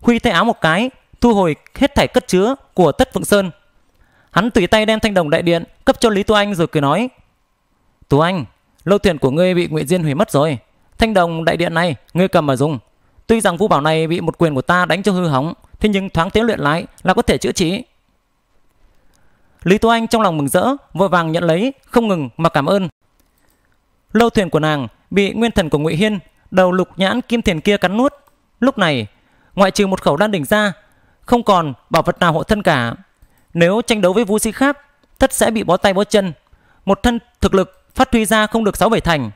huy tay áo một cái, thu hồi hết thảy cất chứa của Tất Phượng Sơn. Hắn tùy tay đem thanh đồng đại điện cấp cho Lý Tu Anh rồi cười nói: "Tu Anh, lâu thuyền của ngươi bị Ngụy Diên hủy mất rồi, thanh đồng đại điện này ngươi cầm mà dùng. Tuy rằng vũ bảo này bị một quyền của ta đánh cho hư hỏng, thế nhưng thoáng tiến luyện lại là có thể chữa trị. Lý tu Anh trong lòng mừng rỡ, vội vàng nhận lấy, không ngừng mà cảm ơn. Lâu thuyền của nàng bị nguyên thần của Ngụy Hiên, đầu lục nhãn kim thiền kia cắn nuốt. Lúc này, ngoại trừ một khẩu đan đỉnh ra, không còn bảo vật nào hộ thân cả. Nếu tranh đấu với vũ sĩ khác, tất sẽ bị bó tay bó chân. Một thân thực lực phát huy ra không được sáu bảy thành.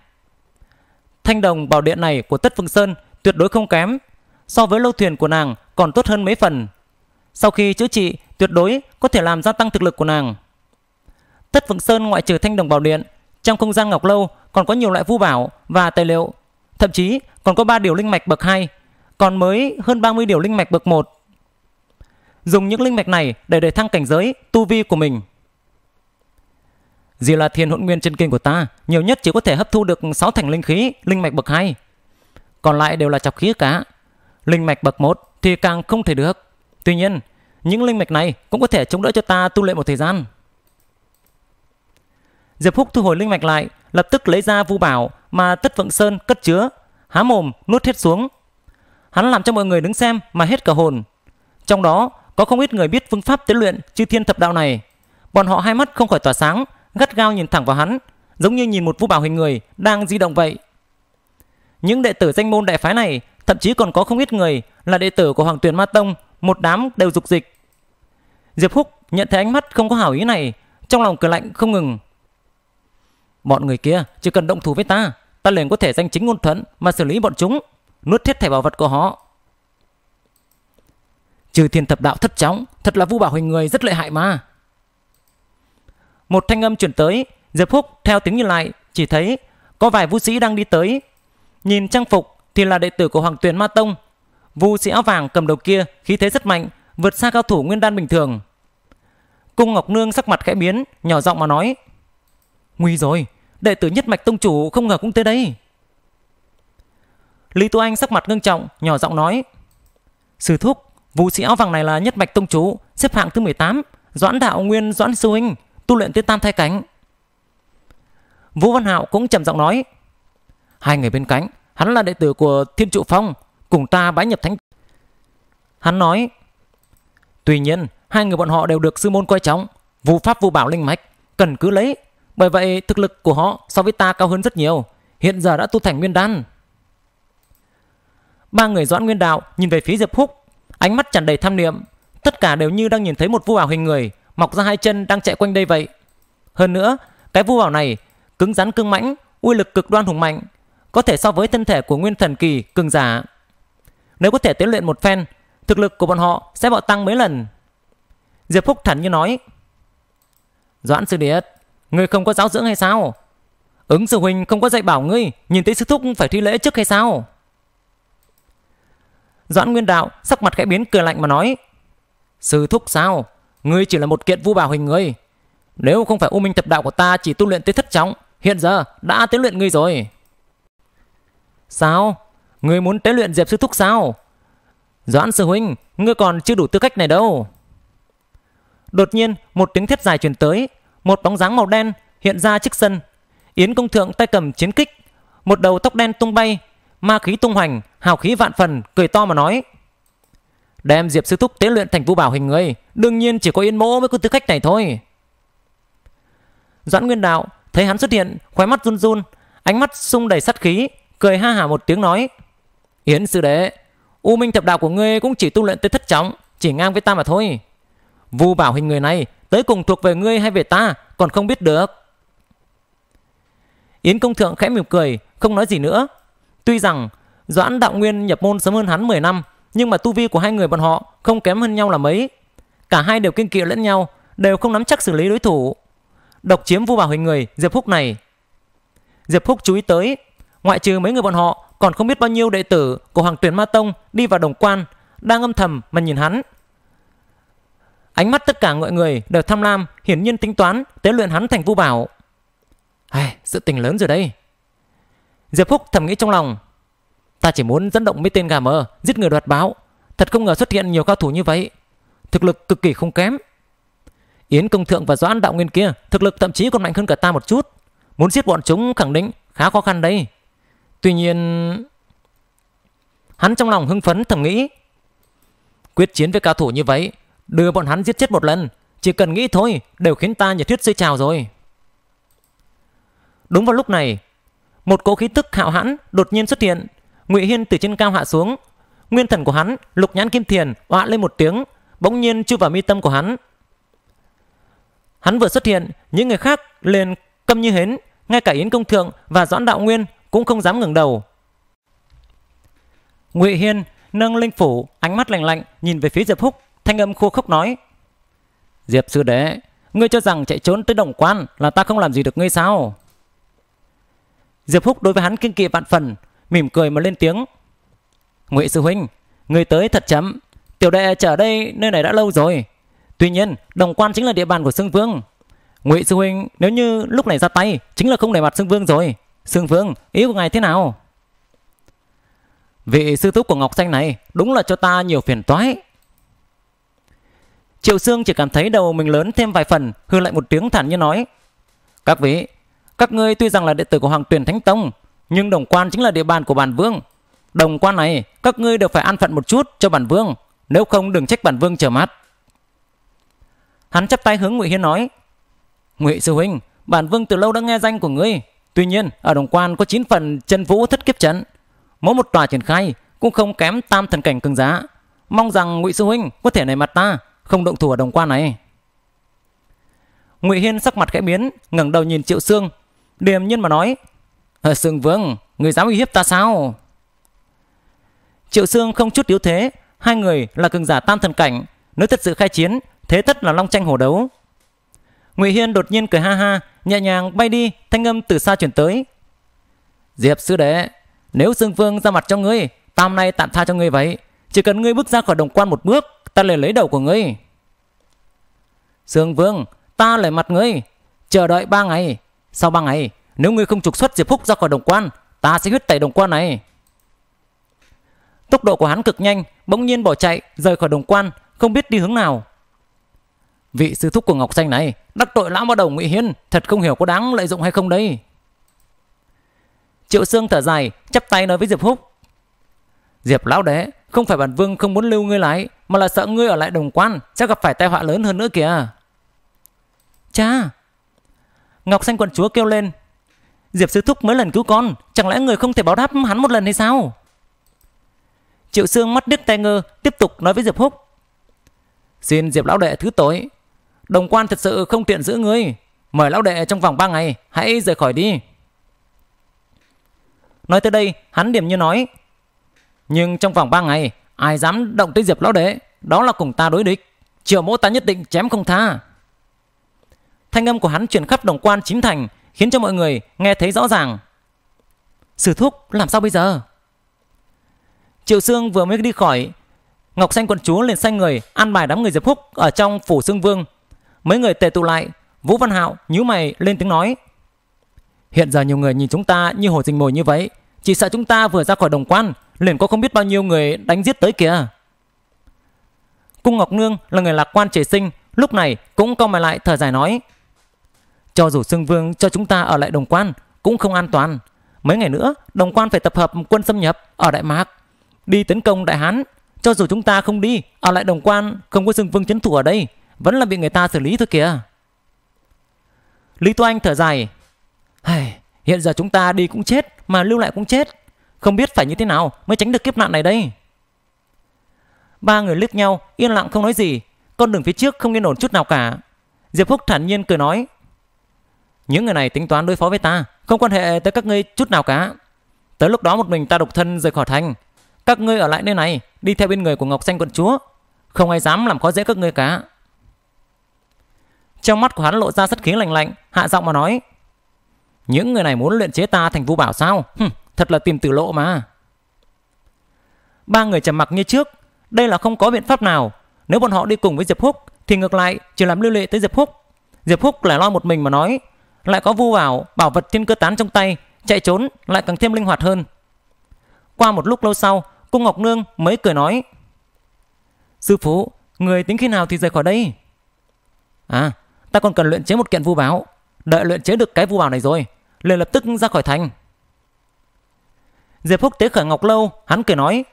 Thanh đồng bảo điện này của Tất Phương Sơn tuyệt đối không kém. So với lâu thuyền của nàng còn tốt hơn mấy phần. Sau khi chữa trị, tuyệt đối có thể làm gia tăng thực lực của nàng. Tất Phượng Sơn ngoại trừ thanh đồng bảo điện, trong không gian ngọc lâu còn có nhiều loại vu bảo và tài liệu, thậm chí còn có 3 điều linh mạch bậc 2, còn mới hơn 30 điều linh mạch bậc 1. Dùng những linh mạch này để để thăng cảnh giới, tu vi của mình. Dù là thiên hỗn nguyên trên kinh của ta, nhiều nhất chỉ có thể hấp thu được 6 thành linh khí, linh mạch bậc 2. Còn lại đều là chọc khí cả linh mạch bậc 1 thì càng không thể được. Tuy nhiên, những linh mạch này cũng có thể chống đỡ cho ta tu luyện một thời gian. Diệp Húc thu hồi linh mạch lại, lập tức lấy ra vu bảo mà Tất vận Sơn cất chứa, há mồm nuốt hết xuống. Hắn làm cho mọi người đứng xem mà hết cả hồn. Trong đó có không ít người biết phương pháp tiến luyện chư thiên thập đạo này. Bọn họ hai mắt không khỏi tỏa sáng, gắt gao nhìn thẳng vào hắn, giống như nhìn một vũ bảo hình người đang di động vậy. Những đệ tử danh môn đại phái này thậm chí còn có không ít người là đệ tử của Hoàng Tuyền Ma Tông, một đám đều dục dịch. Diệp Húc nhận thấy ánh mắt không có hảo ý này, trong lòng cười lạnh không ngừng. Bọn người kia chỉ cần động thủ với ta, ta liền có thể danh chính ngôn thuận mà xử lý bọn chúng, nuốt thiết thẻ bảo vật của họ. Trừ thiên thập đạo thất chóng, thật là vu bảo hình người rất lợi hại mà. Một thanh âm chuyển tới, Diệp Húc theo tiếng như lại, chỉ thấy có vài vũ sĩ đang đi tới, Nhìn trang phục thì là đệ tử của Hoàng Tuyền Ma Tông. Vu sĩ áo vàng cầm đầu kia khí thế rất mạnh, vượt xa cao thủ nguyên đan bình thường. Cung Ngọc Nương sắc mặt khẽ biến, nhỏ giọng mà nói: "Nguy rồi, đệ tử nhất mạch tông chủ không ngờ cũng tới đây." Lý Tu Anh sắc mặt ngưng trọng, nhỏ giọng nói: "Sư thúc, Vũ sĩ áo vàng này là nhất mạch tông chủ, xếp hạng thứ 18, Doãn đạo nguyên Doãn sư huynh, tu luyện tới tam thai cánh." Vũ Văn Hạo cũng trầm giọng nói: Hai người bên cánh, hắn là đệ tử của Thiên Trụ Phong, cùng ta bái nhập thánh. Hắn nói, tuy nhiên, hai người bọn họ đều được sư môn coi trọng, vũ pháp vũ bảo linh mạch, cần cứ lấy. Bởi vậy, thực lực của họ so với ta cao hơn rất nhiều, hiện giờ đã tu thành nguyên đan. Ba người doãn nguyên đạo nhìn về phía Diệp Húc, ánh mắt tràn đầy tham niệm, tất cả đều như đang nhìn thấy một vu bảo hình người, mọc ra hai chân đang chạy quanh đây vậy. Hơn nữa, cái vu bảo này cứng rắn cương mãnh, uy lực cực đoan hùng mạnh, có thể so với thân thể của nguyên thần kỳ cường giả. Nếu có thể tiến luyện một phen, thực lực của bọn họ sẽ bạo tăng mấy lần. Diệp Phúc thản như nói. Doãn sư điệt, ngươi không có giáo dưỡng hay sao? Ứng sư huynh không có dạy bảo ngươi, nhìn thấy sư thúc phải thi lễ trước hay sao? Doãn Nguyên Đạo sắc mặt khẽ biến cười lạnh mà nói. Sư thúc sao? Ngươi chỉ là một kiện vu bảo hình ngươi. Nếu không phải u minh thập đạo của ta chỉ tu luyện tới thất trọng, hiện giờ đã tiến luyện ngươi rồi. Sao? Ngươi muốn tế luyện Diệp Sư Thúc sao? Doãn Sư Huynh, ngươi còn chưa đủ tư cách này đâu. Đột nhiên, một tiếng thiết dài truyền tới. Một bóng dáng màu đen hiện ra trước sân. Yến Công Thượng tay cầm chiến kích. Một đầu tóc đen tung bay. Ma khí tung hoành, hào khí vạn phần, cười to mà nói. Đem Diệp Sư Thúc tế luyện thành vũ bảo hình ngươi, Đương nhiên chỉ có yến Mỗ mới có tư cách này thôi. Doãn Nguyên Đạo thấy hắn xuất hiện, khóe mắt run run, ánh mắt sung đầy sát khí, cười ha hả một tiếng nói Yến sư đệ U minh thập đạo của ngươi cũng chỉ tu luyện tới thất trọng Chỉ ngang với ta mà thôi Vu bảo hình người này Tới cùng thuộc về ngươi hay về ta Còn không biết được Yến công thượng khẽ mỉm cười Không nói gì nữa Tuy rằng Doãn đạo nguyên nhập môn sớm hơn hắn 10 năm Nhưng mà tu vi của hai người bọn họ Không kém hơn nhau là mấy Cả hai đều kiên kỵ lẫn nhau Đều không nắm chắc xử lý đối thủ Độc chiếm vu bảo hình người Diệp Húc này Diệp Húc chú ý tới Ngoại trừ mấy người bọn họ, còn không biết bao nhiêu đệ tử của Hoàng Tuyển Ma Tông đi vào đồng quan, đang âm thầm mà nhìn hắn. Ánh mắt tất cả mọi người đều tham lam, hiển nhiên tính toán tế luyện hắn thành vu bảo. Ai, sự tình lớn rồi đây. Diệp Phúc thầm nghĩ trong lòng, ta chỉ muốn dẫn động mấy tên gà mờ, giết người đoạt báo, thật không ngờ xuất hiện nhiều cao thủ như vậy, thực lực cực kỳ không kém. Yến Công Thượng và Doãn Đạo Nguyên kia thực lực thậm chí còn mạnh hơn cả ta một chút. Muốn giết bọn chúng khẳng định khá khó khăn đây Tuy nhiên... Hắn trong lòng hưng phấn thầm nghĩ. Quyết chiến với cao thủ như vậy, đưa bọn hắn giết chết một lần, chỉ cần nghĩ thôi, đều khiến ta nhiệt huyết sôi trào rồi. Đúng vào lúc này, một cỗ khí tức hạo hãn đột nhiên xuất hiện, Ngụy Hiên từ trên cao hạ xuống, nguyên thần của hắn, Lục Nhãn Kim Thiền oạ lên một tiếng, bỗng nhiên chui vào mi tâm của hắn. Hắn vừa xuất hiện, những người khác liền câm như hến, ngay cả Yến Công Thượng và Doãn Đạo Nguyên cũng không dám ngẩng đầu. Ngụy Hiên nâng linh phủ, ánh mắt lạnh lạnh nhìn về phía Diệp Húc, thanh âm khô khốc nói: "Diệp sư đệ, ngươi cho rằng chạy trốn tới Đồng quan là ta không làm gì được ngươi sao?" Diệp Húc đối với hắn kinh kỵ vạn phần, mỉm cười mà lên tiếng: "Ngụy sư huynh, ngươi tới thật chậm, tiểu đệ trở đây nơi này đã lâu rồi. Tuy nhiên, đồng quan chính là địa bàn của Sương Vương." Ngụy sư huynh nếu như lúc này ra tay chính là không để mặt Sương Vương rồi. Sương Vương, ý của ngài thế nào? Vị sư thúc của Ngọc Xanh này đúng là cho ta nhiều phiền toái. Triệu Sương chỉ cảm thấy đầu mình lớn thêm vài phần, hư lại một tiếng thản như nói. Các vị, các ngươi tuy rằng là đệ tử của Hoàng Tuyền Thánh Tông, nhưng đồng quan chính là địa bàn của bản vương. Đồng quan này, các ngươi đều phải ăn phận một chút cho bản vương, nếu không đừng trách bản vương trở mắt. Hắn chắp tay hướng Ngụy Hiên nói. Ngụy sư huynh, bản vương từ lâu đã nghe danh của ngươi, Tuy nhiên, ở đồng quan có 9 phần chân vũ thất kiếp trận, mỗi một tòa triển khai cũng không kém tam thần cảnh cường giá. Mong rằng Ngụy sư huynh có thể nảy mặt ta, không động thủ ở đồng quan này. Ngụy Hiên sắc mặt khẽ biến, ngẩng đầu nhìn Triệu Sương, điềm nhiên mà nói: "Hờ Sương Vương, người dám uy hiếp ta sao?" Triệu Sương không chút yếu thế, hai người là cường giả tam thần cảnh, nếu thật sự khai chiến, thế tất là long tranh hổ đấu, Ngụy Hiên đột nhiên cười ha ha, nhẹ nhàng bay đi, thanh âm từ xa chuyển tới. Diệp sư đệ, nếu Dương Vương ra mặt cho ngươi, ta hôm nay tạm tha cho ngươi vậy. Chỉ cần ngươi bước ra khỏi đồng quan một bước, ta liền lấy đầu của ngươi. Dương Vương, ta lại mặt ngươi, chờ đợi ba ngày. Sau ba ngày, nếu ngươi không trục xuất Diệp Phúc ra khỏi đồng quan, ta sẽ huyết tẩy đồng quan này. Tốc độ của hắn cực nhanh, bỗng nhiên bỏ chạy, rời khỏi đồng quan, không biết đi hướng nào. Vị sư thúc của Ngọc Xanh này đắc tội lão bắt đầu Ngụy Hiên thật không hiểu có đáng lợi dụng hay không đây. Triệu Sương thở dài chắp tay nói với Diệp Húc. Diệp lão đế không phải bản vương không muốn lưu ngươi lại mà là sợ ngươi ở lại đồng quan sẽ gặp phải tai họa lớn hơn nữa kìa. Cha! Ngọc Xanh quận chúa kêu lên. Diệp sư thúc mới lần cứu con chẳng lẽ người không thể báo đáp hắn một lần hay sao? Triệu Sương mắt điếc tay ngơ tiếp tục nói với Diệp Húc. Xin Diệp lão đệ thứ tội Đồng quan thật sự không tiện giữ ngươi. Mời lão đệ trong vòng 3 ngày, hãy rời khỏi đi. Nói tới đây, hắn điểm như nói. Nhưng trong vòng 3 ngày, ai dám động tới diệp lão đệ, đó là cùng ta đối địch. Triệu mỗ ta nhất định chém không tha. Thanh âm của hắn truyền khắp đồng quan chính thành, khiến cho mọi người nghe thấy rõ ràng. Sử thúc, làm sao bây giờ? Triệu xương vừa mới đi khỏi, Ngọc Xanh quận chúa liền xanh người an bài đám người Diệp Húc ở trong phủ xương Vương Mấy người tề tụ lại, Vũ Văn Hạo nhíu mày lên tiếng nói. Hiện giờ nhiều người nhìn chúng ta như hồ dình mồi như vậy, chỉ sợ chúng ta vừa ra khỏi đồng quan, liền có không biết bao nhiêu người đánh giết tới kìa. Cung Ngọc Nương là người lạc quan trẻ sinh, lúc này cũng cau mày lại thở dài nói. Cho dù Sương Vương cho chúng ta ở lại đồng quan cũng không an toàn. Mấy ngày nữa, đồng quan phải tập hợp quân xâm nhập ở Đại Mạc, đi tấn công Đại Hán. Cho dù chúng ta không đi, ở lại đồng quan không có Sương Vương chấn thủ ở đây, vẫn là bị người ta xử lý thôi kìa. Lý Tô Anh thở dài. Hey, hiện giờ chúng ta đi cũng chết mà lưu lại cũng chết. Không biết phải như thế nào mới tránh được kiếp nạn này đây. Ba người liếc nhau, yên lặng không nói gì. Con đường phía trước không yên ổn chút nào cả. Diệp Phúc thản nhiên cười nói. Những người này tính toán đối phó với ta, không quan hệ tới các ngươi chút nào cả. Tới lúc đó một mình ta độc thân rời khỏi thành. Các ngươi ở lại nơi này, đi theo bên người của Ngọc Xanh quận chúa. Không ai dám làm khó dễ các ngươi cả. Trong mắt của hắn lộ ra sát khí lạnh lạnh, hạ giọng mà nói. Những người này muốn luyện chế ta thành vũ bảo sao? Hừm, thật là tìm tử lộ mà. Ba người trầm mặc như trước, đây là không có biện pháp nào. Nếu bọn họ đi cùng với Diệp Húc thì ngược lại chỉ làm lưu lệ tới Diệp Húc. Diệp Húc lại lo một mình mà nói, lại có vu bảo, bảo vật thiên cơ tán trong tay, chạy trốn lại càng thêm linh hoạt hơn. Qua một lúc lâu sau, cung Ngọc Nương mới cười nói. Sư phụ, người tính khi nào thì rời khỏi đây? À, Ta còn cần luyện chế một kiện vu báo Đợi luyện chế được cái vu báo này rồi liền lập tức ra khỏi thành Diệp Húc tế khởi Ngọc Lâu Hắn cười nói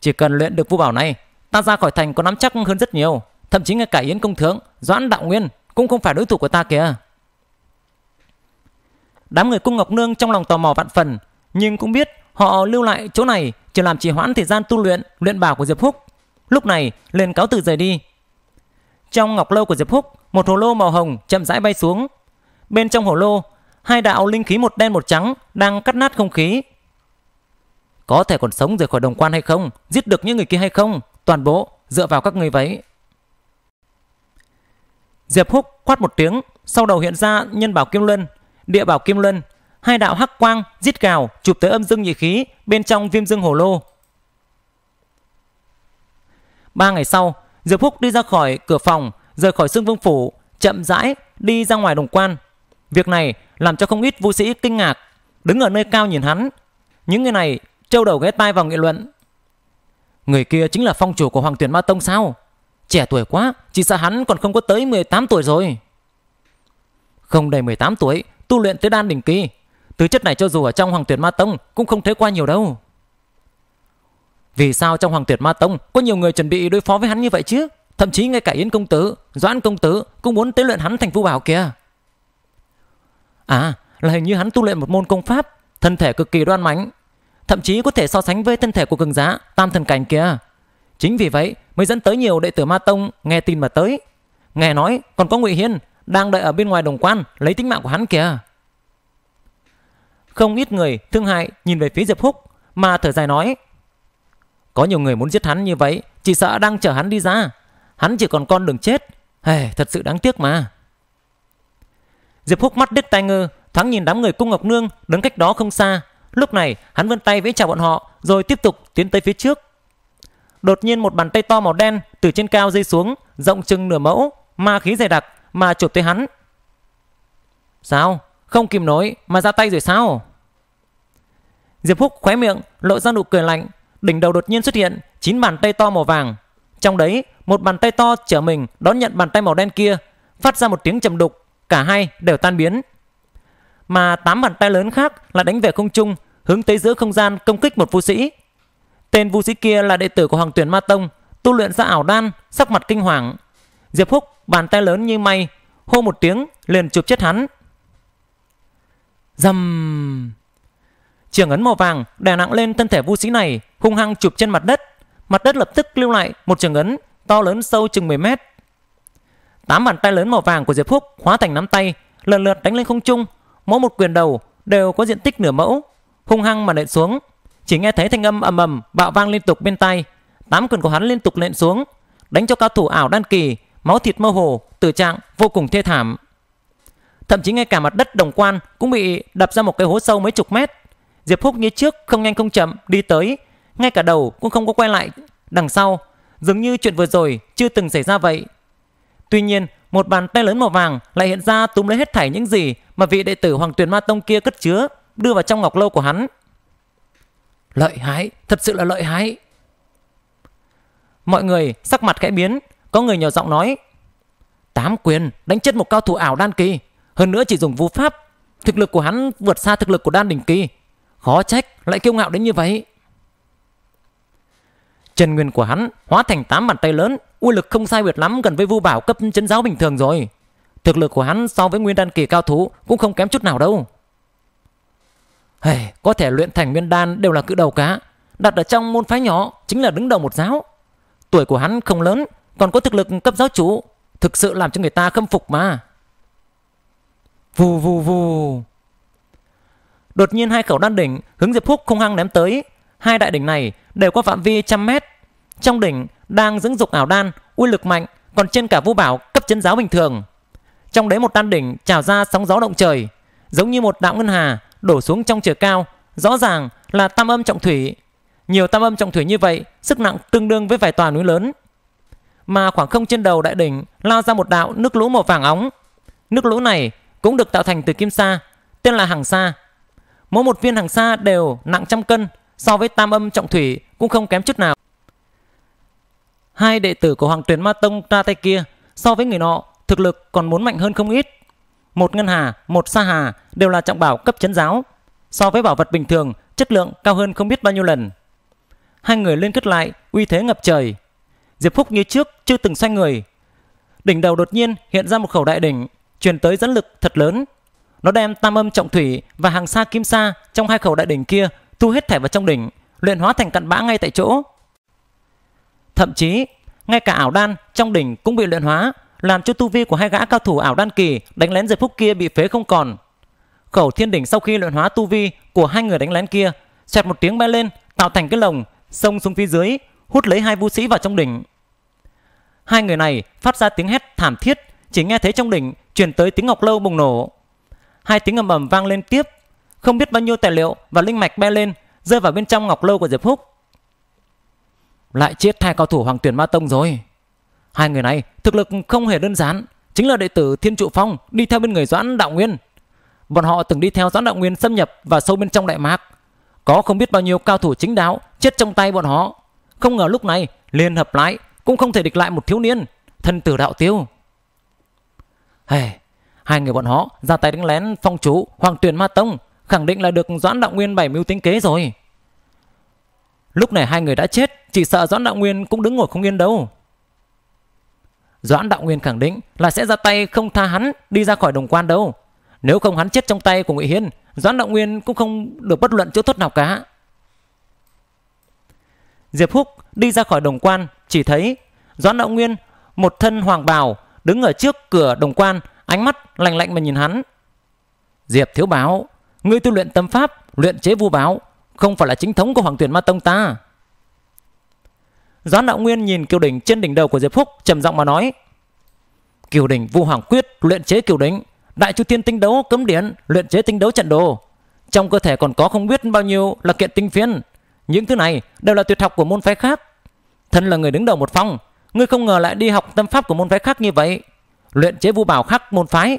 Chỉ cần luyện được vu báo này Ta ra khỏi thành có nắm chắc hơn rất nhiều Thậm chí ngay cả Yến Công Thượng Doãn Đạo Nguyên Cũng không phải đối thủ của ta kìa Đám người cung Ngọc Nương trong lòng tò mò vạn phần Nhưng cũng biết họ lưu lại chỗ này Chỉ làm trì hoãn thời gian tu luyện Luyện bảo của Diệp Húc Lúc này liền cáo từ rời đi Trong Ngọc Lâu của Diệp Húc một hồ lô màu hồng chậm rãi bay xuống. Bên trong hồ lô, hai đạo linh khí một đen một trắng đang cắt nát không khí. Có thể còn sống rời khỏi đồng quan hay không, giết được những người kia hay không, toàn bộ dựa vào các người vậy. Diệp Húc quát một tiếng, sau đầu hiện ra nhân bảo kim luân, địa bảo kim luân, hai đạo hắc quang giết gào chụp tới âm dương nhị khí bên trong viêm dương hồ lô. Ba ngày sau, Diệp Húc đi ra khỏi cửa phòng, rời khỏi xương vương phủ, chậm rãi đi ra ngoài đồng quan. Việc này làm cho không ít vũ sĩ kinh ngạc, đứng ở nơi cao nhìn hắn. Những người này trâu đầu ghé tai vào nghị luận. Người kia chính là phong chủ của Hoàng Tuyển Ma Tông sao? Trẻ tuổi quá, chỉ sợ hắn còn không có tới 18 tuổi rồi. Không đầy 18 tuổi, tu luyện tới đan đỉnh kỳ. Tứ chất này cho dù ở trong Hoàng Tuyển Ma Tông cũng không thấy qua nhiều đâu. Vì sao trong Hoàng tuyển Ma Tông có nhiều người chuẩn bị đối phó với hắn như vậy chứ? Thậm chí ngay cả Yến công tử, Doãn công tử cũng muốn tế luyện hắn thành phu bảo kia À, là hình như hắn tu luyện một môn công pháp, thân thể cực kỳ đoan mãnh, thậm chí có thể so sánh với thân thể của cường giá tam thần cảnh kia Chính vì vậy mới dẫn tới nhiều đệ tử Ma Tông nghe tin mà tới. Nghe nói còn có Ngụy Hiên đang đợi ở bên ngoài đồng quan lấy tính mạng của hắn kìa. Không ít người thương hại nhìn về phía Diệp Húc mà thở dài nói. Có nhiều người muốn giết hắn như vậy chỉ sợ đang chờ hắn đi ra Hắn chỉ còn con đường chết hey, Thật sự đáng tiếc mà Diệp Húc mắt đứt tai ngơ Thoáng nhìn đám người cung Ngọc Nương Đứng cách đó không xa Lúc này hắn vươn tay vẫy chào bọn họ Rồi tiếp tục tiến tới phía trước Đột nhiên một bàn tay to màu đen Từ trên cao rơi xuống Rộng chừng nửa mẫu Ma khí dày đặc Mà chụp tới hắn Sao? Không kìm nổi Mà ra tay rồi sao? Diệp Húc khóe miệng Lộ ra nụ cười lạnh Đỉnh đầu đột nhiên xuất hiện chín bàn tay to màu vàng trong đấy, một bàn tay to chở mình đón nhận bàn tay màu đen kia, phát ra một tiếng trầm đục, cả hai đều tan biến. Mà tám bàn tay lớn khác là đánh về không trung, hướng tới giữa không gian công kích một vũ sĩ. Tên vũ sĩ kia là đệ tử của Hoàng Tuyển Ma Tông, tu luyện ra ảo đan, sắc mặt kinh hoàng. Diệp Húc, bàn tay lớn như mây hô một tiếng liền chụp chết hắn. Dầm! Trường ấn màu vàng đè nặng lên thân thể vũ sĩ này, hung hăng chụp trên mặt đất mặt đất lập tức lưu lại một trường ấn to lớn sâu chừng 10 mét. Tám bàn tay lớn màu vàng của Diệp Phúc hóa thành nắm tay, lần lượt đánh lên không trung, mỗi một quyền đầu đều có diện tích nửa mẫu, hung hăng mà nện xuống. Chỉ nghe thấy thanh âm ầm ầm bạo vang liên tục bên tai, tám quyền của hắn liên tục nện xuống, đánh cho cao thủ ảo đan kỳ, máu thịt mơ hồ, tử trạng vô cùng thê thảm. Thậm chí ngay cả mặt đất đồng quan cũng bị đập ra một cái hố sâu mấy chục mét. Diệp Phúc như trước không nhanh không chậm đi tới, ngay cả đầu cũng không có quay lại đằng sau, dường như chuyện vừa rồi chưa từng xảy ra vậy. Tuy nhiên, một bàn tay lớn màu vàng lại hiện ra túm lấy hết thảy những gì mà vị đệ tử Hoàng Tuyền Ma Tông kia cất chứa đưa vào trong ngọc lâu của hắn. Lợi hại, thật sự là lợi hại. Mọi người sắc mặt khẽ biến, có người nhỏ giọng nói. Tám quyền đánh chết một cao thủ ảo đan kỳ, hơn nữa chỉ dùng vũ pháp. Thực lực của hắn vượt xa thực lực của đan đỉnh kỳ. Khó trách lại kiêu ngạo đến như vậy chân nguyên của hắn hóa thành tám bàn tay lớn, uy lực không sai biệt lắm gần với vu bảo cấp chấn giáo bình thường rồi. Thực lực của hắn so với nguyên đan kỳ cao thủ cũng không kém chút nào đâu. Hey, có thể luyện thành nguyên đan đều là cự đầu cá, đặt ở trong môn phái nhỏ chính là đứng đầu một giáo. Tuổi của hắn không lớn, còn có thực lực cấp giáo chủ, thực sự làm cho người ta khâm phục mà. Vù vù vù. Đột nhiên hai khẩu đan đỉnh hướng Diệp Phúc không hăng ném tới, hai đại đỉnh này đều có phạm vi trăm mét. Trong đỉnh đang dưỡng dục ảo đan, uy lực mạnh, còn trên cả vũ bảo cấp chân giáo bình thường. Trong đấy một đan đỉnh trào ra sóng gió động trời, giống như một đạo ngân hà đổ xuống trong trời cao, rõ ràng là tam âm trọng thủy. Nhiều tam âm trọng thủy như vậy, sức nặng tương đương với vài tòa núi lớn. Mà khoảng không trên đầu đại đỉnh lao ra một đạo nước lũ màu vàng óng. Nước lũ này cũng được tạo thành từ kim sa, tên là hàng sa. Mỗi một viên hàng sa đều nặng trăm cân so với tam âm trọng thủy cũng không kém chút nào. Hai đệ tử của Hoàng Tuyền Ma Tông ra tay kia so với người nọ thực lực còn muốn mạnh hơn không ít. Một ngân hà, một sa hà đều là trọng bảo cấp chấn giáo. So với bảo vật bình thường, chất lượng cao hơn không biết bao nhiêu lần. Hai người liên kết lại, uy thế ngập trời. Diệp Phúc như trước chưa từng xoay người. Đỉnh đầu đột nhiên hiện ra một khẩu đại đỉnh, truyền tới dẫn lực thật lớn. Nó đem tam âm trọng thủy và hàng sa kim sa trong hai khẩu đại đỉnh kia thu hết thảy vào trong đỉnh luyện hóa thành cặn bã ngay tại chỗ. Thậm chí, ngay cả ảo đan trong đỉnh cũng bị luyện hóa, làm cho tu vi của hai gã cao thủ ảo đan kỳ đánh lén giây phút kia bị phế không còn. Khẩu thiên đỉnh sau khi luyện hóa tu vi của hai người đánh lén kia, xoẹt một tiếng bay lên, tạo thành cái lồng, xông xuống phía dưới, hút lấy hai vũ sĩ vào trong đỉnh. Hai người này phát ra tiếng hét thảm thiết, chỉ nghe thấy trong đỉnh truyền tới tiếng ngọc lâu bùng nổ. Hai tiếng ầm ầm vang lên tiếp, không biết bao nhiêu tài liệu và linh mạch bay lên rơi vào bên trong ngọc lâu của Diệp Phúc. Lại chết hai cao thủ Hoàng Tuyển Ma Tông rồi. Hai người này thực lực không hề đơn giản, chính là đệ tử Thiên Trụ Phong đi theo bên người Doãn Đạo Nguyên. Bọn họ từng đi theo Doãn Đạo Nguyên xâm nhập và sâu bên trong Đại Mạc. Có không biết bao nhiêu cao thủ chính đạo chết trong tay bọn họ. Không ngờ lúc này liên hợp lại cũng không thể địch lại một thiếu niên, thân tử đạo tiêu. Hey, hai người bọn họ ra tay đánh lén phong chú Hoàng tuyển Ma Tông khẳng định là được Doãn Đạo Nguyên bảy mưu tính kế rồi. Lúc này hai người đã chết, chỉ sợ Doãn Đạo Nguyên cũng đứng ngồi không yên đâu. Doãn Đạo Nguyên khẳng định là sẽ ra tay không tha hắn đi ra khỏi đồng quan đâu. Nếu không hắn chết trong tay của Ngụy Hiên, Doãn Đạo Nguyên cũng không được bất luận chỗ tốt nào cả. Diệp Húc đi ra khỏi đồng quan, chỉ thấy Doãn Đạo Nguyên một thân hoàng bào đứng ở trước cửa đồng quan, ánh mắt lạnh lạnh mà nhìn hắn. Diệp Thiếu Báo, ngươi tu luyện tâm pháp, luyện chế vu báo, không phải là chính thống của hoàng tuyển ma tông ta Doãn đạo nguyên nhìn kiều đỉnh trên đỉnh đầu của Diệp Phúc trầm giọng mà nói Kiều đỉnh vu hoàng quyết luyện chế kiều đỉnh Đại chu thiên tinh đấu cấm điển luyện chế tinh đấu trận đồ Trong cơ thể còn có không biết bao nhiêu là kiện tinh phiến Những thứ này đều là tuyệt học của môn phái khác Thân là người đứng đầu một phong Ngươi không ngờ lại đi học tâm pháp của môn phái khác như vậy Luyện chế vu bảo khác môn phái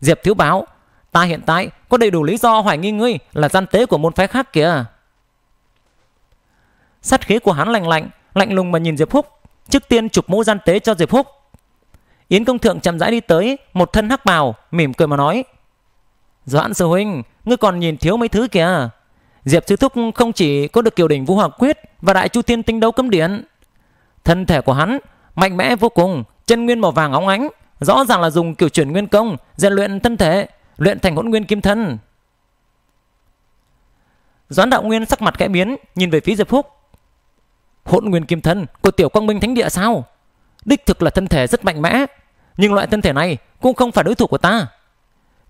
Diệp thiếu báo Ta hiện tại có đầy đủ lý do hoài nghi ngươi là gian tế của môn phái khác kìa Sát khí của hắn lạnh lạnh, lạnh lùng mà nhìn Diệp Húc, trước tiên chụp mũ gian tế cho Diệp Húc. Yến Công Thượng chậm rãi đi tới, một thân hắc bào, mỉm cười mà nói: "Doãn sư huynh, ngươi còn nhìn thiếu mấy thứ kìa." Diệp Sư Thúc không chỉ có được Kiều đỉnh Vũ hòa Quyết và Đại Chu thiên Tinh Đấu Cấm Điện, thân thể của hắn mạnh mẽ vô cùng, chân nguyên màu vàng óng ánh, rõ ràng là dùng kiểu chuyển nguyên công rèn luyện thân thể, luyện thành hỗn nguyên kim thân. Doãn Đạo Nguyên sắc mặt kẽ biến, nhìn về phía Diệp Húc. Hỗn nguyên kim thân của tiểu quang minh thánh địa sao? Đích thực là thân thể rất mạnh mẽ, nhưng loại thân thể này cũng không phải đối thủ của ta.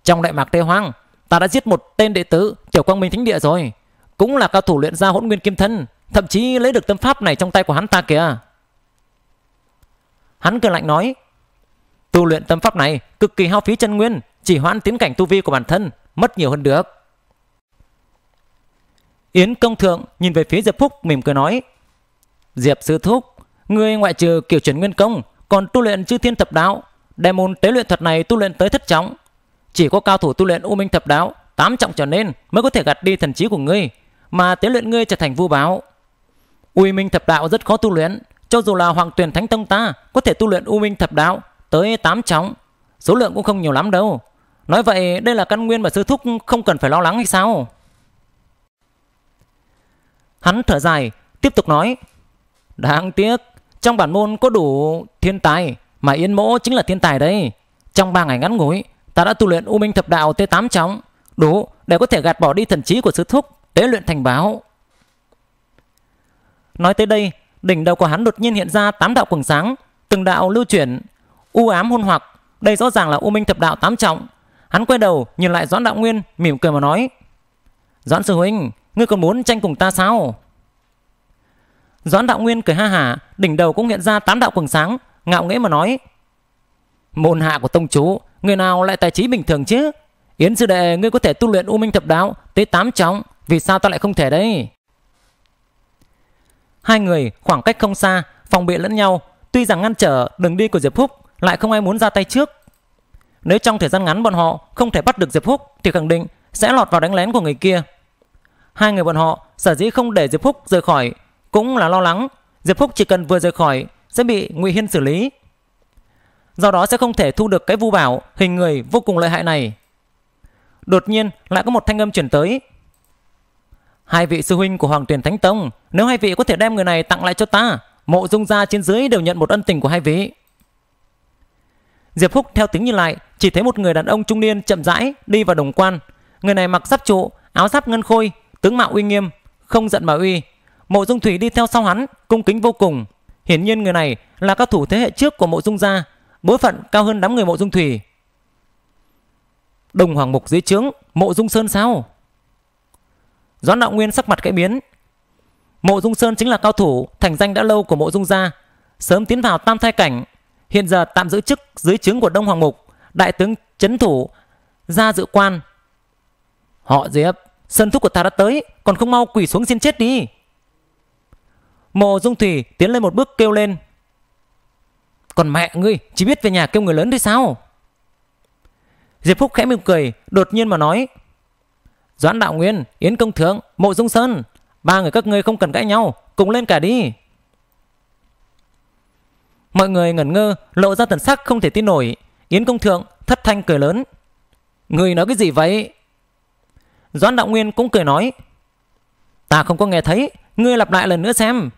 Trong đại mạc Tây Hoang, ta đã giết một tên đệ tử tiểu quang minh thánh địa rồi, cũng là cao thủ luyện ra hỗn nguyên kim thân, thậm chí lấy được tâm pháp này trong tay của hắn ta kìa. Hắn cười lạnh nói, tu luyện tâm pháp này cực kỳ hao phí chân nguyên, chỉ hoãn tiến cảnh tu vi của bản thân, mất nhiều hơn được. Yến công thượng nhìn về phía Diệp Phúc mỉm cười nói Diệp sư thúc, ngươi ngoại trừ kiểu chuyển nguyên công, còn tu luyện chư thiên thập đạo, đại môn tế luyện thuật này tu luyện tới thất trọng. Chỉ có cao thủ tu luyện u minh thập đạo, tám trọng trở nên mới có thể gạt đi thần trí của ngươi, mà tế luyện ngươi trở thành vu báo. U minh thập đạo rất khó tu luyện, cho dù là hoàng tuyển thánh tông ta có thể tu luyện u minh thập đạo tới tám trọng, số lượng cũng không nhiều lắm đâu. Nói vậy đây là căn nguyên mà sư thúc không cần phải lo lắng hay sao? Hắn thở dài, tiếp tục nói Đáng tiếc, trong bản môn có đủ thiên tài, mà Yên Mỗ chính là thiên tài đấy. Trong 3 ngày ngắn ngủi, ta đã tu luyện U Minh Thập Đạo T8 trọng, đủ để có thể gạt bỏ đi thần trí của sư thúc, tế luyện thành báo. Nói tới đây, đỉnh đầu của hắn đột nhiên hiện ra tám đạo quầng sáng, từng đạo lưu chuyển, u ám hôn hoặc, đây rõ ràng là U Minh Thập Đạo tám trọng. Hắn quay đầu, nhìn lại Doãn Đạo Nguyên, mỉm cười mà nói: "Doãn sư huynh, ngươi còn muốn tranh cùng ta sao?" Doãn đạo nguyên cười ha hả Đỉnh đầu cũng hiện ra tám đạo quần sáng Ngạo nghễ mà nói Môn hạ của tông chú Người nào lại tài trí bình thường chứ Yến sư đệ ngươi có thể tu luyện u minh thập đạo Tới tám trọng Vì sao ta lại không thể đấy Hai người khoảng cách không xa Phòng bị lẫn nhau Tuy rằng ngăn trở đường đi của Diệp Húc Lại không ai muốn ra tay trước Nếu trong thời gian ngắn bọn họ không thể bắt được Diệp Húc Thì khẳng định sẽ lọt vào đánh lén của người kia Hai người bọn họ sở dĩ không để Diệp Húc rời khỏi cũng là lo lắng Diệp Phúc chỉ cần vừa rời khỏi sẽ bị Ngụy Hiên xử lý. Do đó sẽ không thể thu được cái vu bảo hình người vô cùng lợi hại này. Đột nhiên lại có một thanh âm chuyển tới. Hai vị sư huynh của Hoàng Tuyển Thánh Tông, nếu hai vị có thể đem người này tặng lại cho ta, mộ dung gia trên dưới đều nhận một ân tình của hai vị. Diệp Phúc theo tiếng nhìn lại, chỉ thấy một người đàn ông trung niên chậm rãi đi vào đồng quan. Người này mặc giáp trụ, áo giáp ngân khôi, tướng mạo uy nghiêm, không giận mà uy, Mộ Dung Thủy đi theo sau hắn, cung kính vô cùng. Hiển nhiên người này là các thủ thế hệ trước của Mộ Dung gia, bối phận cao hơn đám người Mộ Dung Thủy. Đồng Hoàng Mục dưới trướng, Mộ Dung Sơn sao? Doãn Đạo Nguyên sắc mặt cãi biến. Mộ Dung Sơn chính là cao thủ thành danh đã lâu của Mộ Dung gia, sớm tiến vào tam thai cảnh, hiện giờ tạm giữ chức dưới trướng của Đông Hoàng Mục, đại tướng chấn thủ gia dự quan. Họ Diệp, sơn thúc của ta đã tới, còn không mau quỳ xuống xin chết đi. Mộ Dung Thủy tiến lên một bước kêu lên Còn mẹ ngươi chỉ biết về nhà kêu người lớn thế sao Diệp Phúc khẽ mỉm cười Đột nhiên mà nói Doãn Đạo Nguyên, Yến Công Thượng, Mộ Dung Sơn Ba người các ngươi không cần cãi nhau Cùng lên cả đi Mọi người ngẩn ngơ Lộ ra thần sắc không thể tin nổi Yến Công Thượng thất thanh cười lớn Người nói cái gì vậy Doãn Đạo Nguyên cũng cười nói Ta không có nghe thấy Ngươi lặp lại lần nữa xem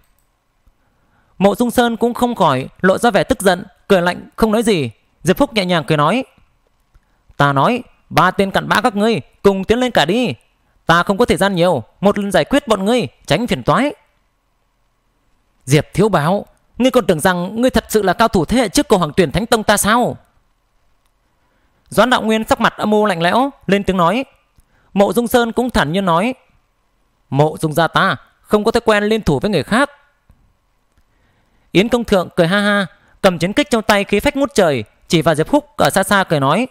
Mộ Dung Sơn cũng không khỏi lộ ra vẻ tức giận, cười lạnh không nói gì. Diệp Phúc nhẹ nhàng cười nói: "Ta nói, ba tên cặn bã các ngươi cùng tiến lên cả đi. Ta không có thời gian nhiều, một lần giải quyết bọn ngươi, tránh phiền toái." Diệp Thiếu Báo, ngươi còn tưởng rằng ngươi thật sự là cao thủ thế hệ trước của Hoàng Tuyển Thánh Tông ta sao? Doãn Đạo Nguyên sắc mặt âm u lạnh lẽo, lên tiếng nói. Mộ Dung Sơn cũng thản nhiên nói: "Mộ Dung gia ta không có thói quen liên thủ với người khác, Yến Công Thượng cười ha ha, cầm chiến kích trong tay khí phách ngút trời, chỉ vào Diệp Húc ở xa xa cười nói.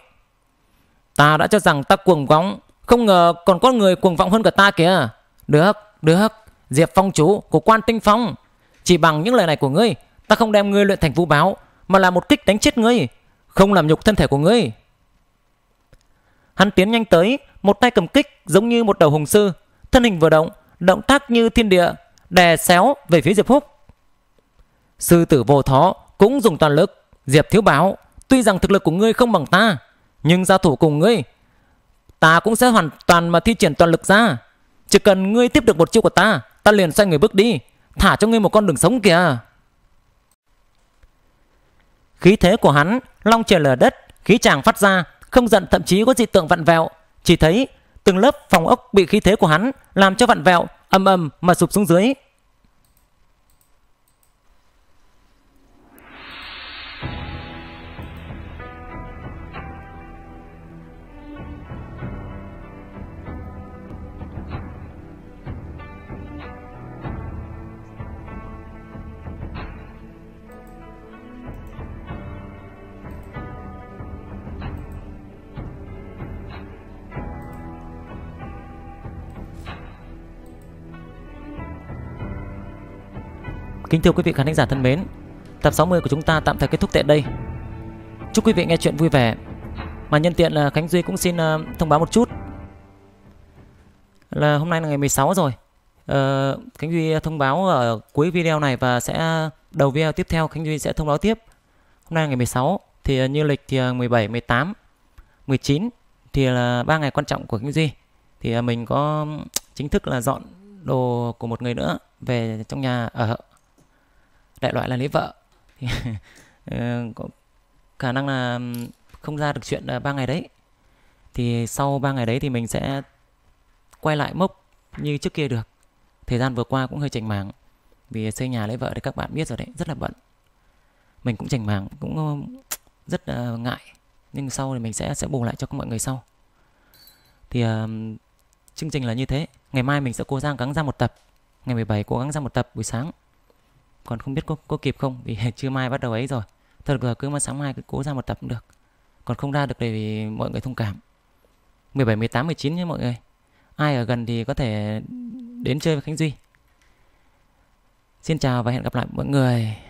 Ta đã cho rằng ta cuồng vọng, không ngờ còn có người cuồng vọng hơn cả ta kìa. Được, được, Diệp Phong chú của quan tinh phong. Chỉ bằng những lời này của ngươi, ta không đem ngươi luyện thành vũ báo, mà là một kích đánh chết ngươi, không làm nhục thân thể của ngươi. Hắn tiến nhanh tới, một tay cầm kích giống như một đầu hùng sư, thân hình vừa động, động tác như thiên địa, đè xéo về phía Diệp Húc. Sư tử vô thó cũng dùng toàn lực. Diệp thiếu báo, tuy rằng thực lực của ngươi không bằng ta, nhưng giao thủ cùng ngươi, ta cũng sẽ hoàn toàn mà thi triển toàn lực ra. Chỉ cần ngươi tiếp được một chiêu của ta, ta liền xoay người bước đi, thả cho ngươi một con đường sống kìa. Khí thế của hắn, long trời lở đất, khí chàng phát ra, không giận thậm chí có dị tượng vặn vẹo. Chỉ thấy từng lớp phòng ốc bị khí thế của hắn làm cho vặn vẹo, âm âm mà sụp xuống dưới. Kính thưa quý vị khán giả thân mến, tập 60 của chúng ta tạm thời kết thúc tại đây. Chúc quý vị nghe chuyện vui vẻ. Mà nhân tiện là Khánh Duy cũng xin ờ, thông báo một chút là hôm nay là ngày 16 rồi. Ờ, Khánh Duy thông báo ở cuối video này và sẽ đầu video tiếp theo Khánh Duy sẽ thông báo tiếp. Hôm nay là ngày 16 thì ờ, như lịch thì 17, 18, 19 thì là ba ngày quan trọng của Khánh Duy. Thì mình có chính thức là dọn đồ của một người nữa về trong nhà ở đại loại là lấy vợ thì ờ, có khả năng là không ra được chuyện ờ, ba ngày đấy thì sau 3 ngày đấy thì mình sẽ quay lại mốc như trước kia được thời gian vừa qua cũng hơi chảnh màng vì xây nhà lấy vợ thì các bạn biết rồi đấy rất là bận mình cũng chảnh màng cũng rất là ngại nhưng sau thì mình sẽ sẽ bù lại cho mọi người sau thì uh, chương trình là như thế ngày mai mình sẽ cố gắng gắng ra một tập ngày 17 cố gắng ra một tập buổi sáng còn không biết có, có kịp không vì chưa mai bắt đầu ấy rồi thật là cứ mà sáng mai cứ cố ra một tập cũng được còn không ra được thì, mọi người thông cảm 17, 18, 19 nhé mọi người ai ở gần thì có thể đến chơi với Khánh Duy Xin chào và hẹn gặp lại mọi người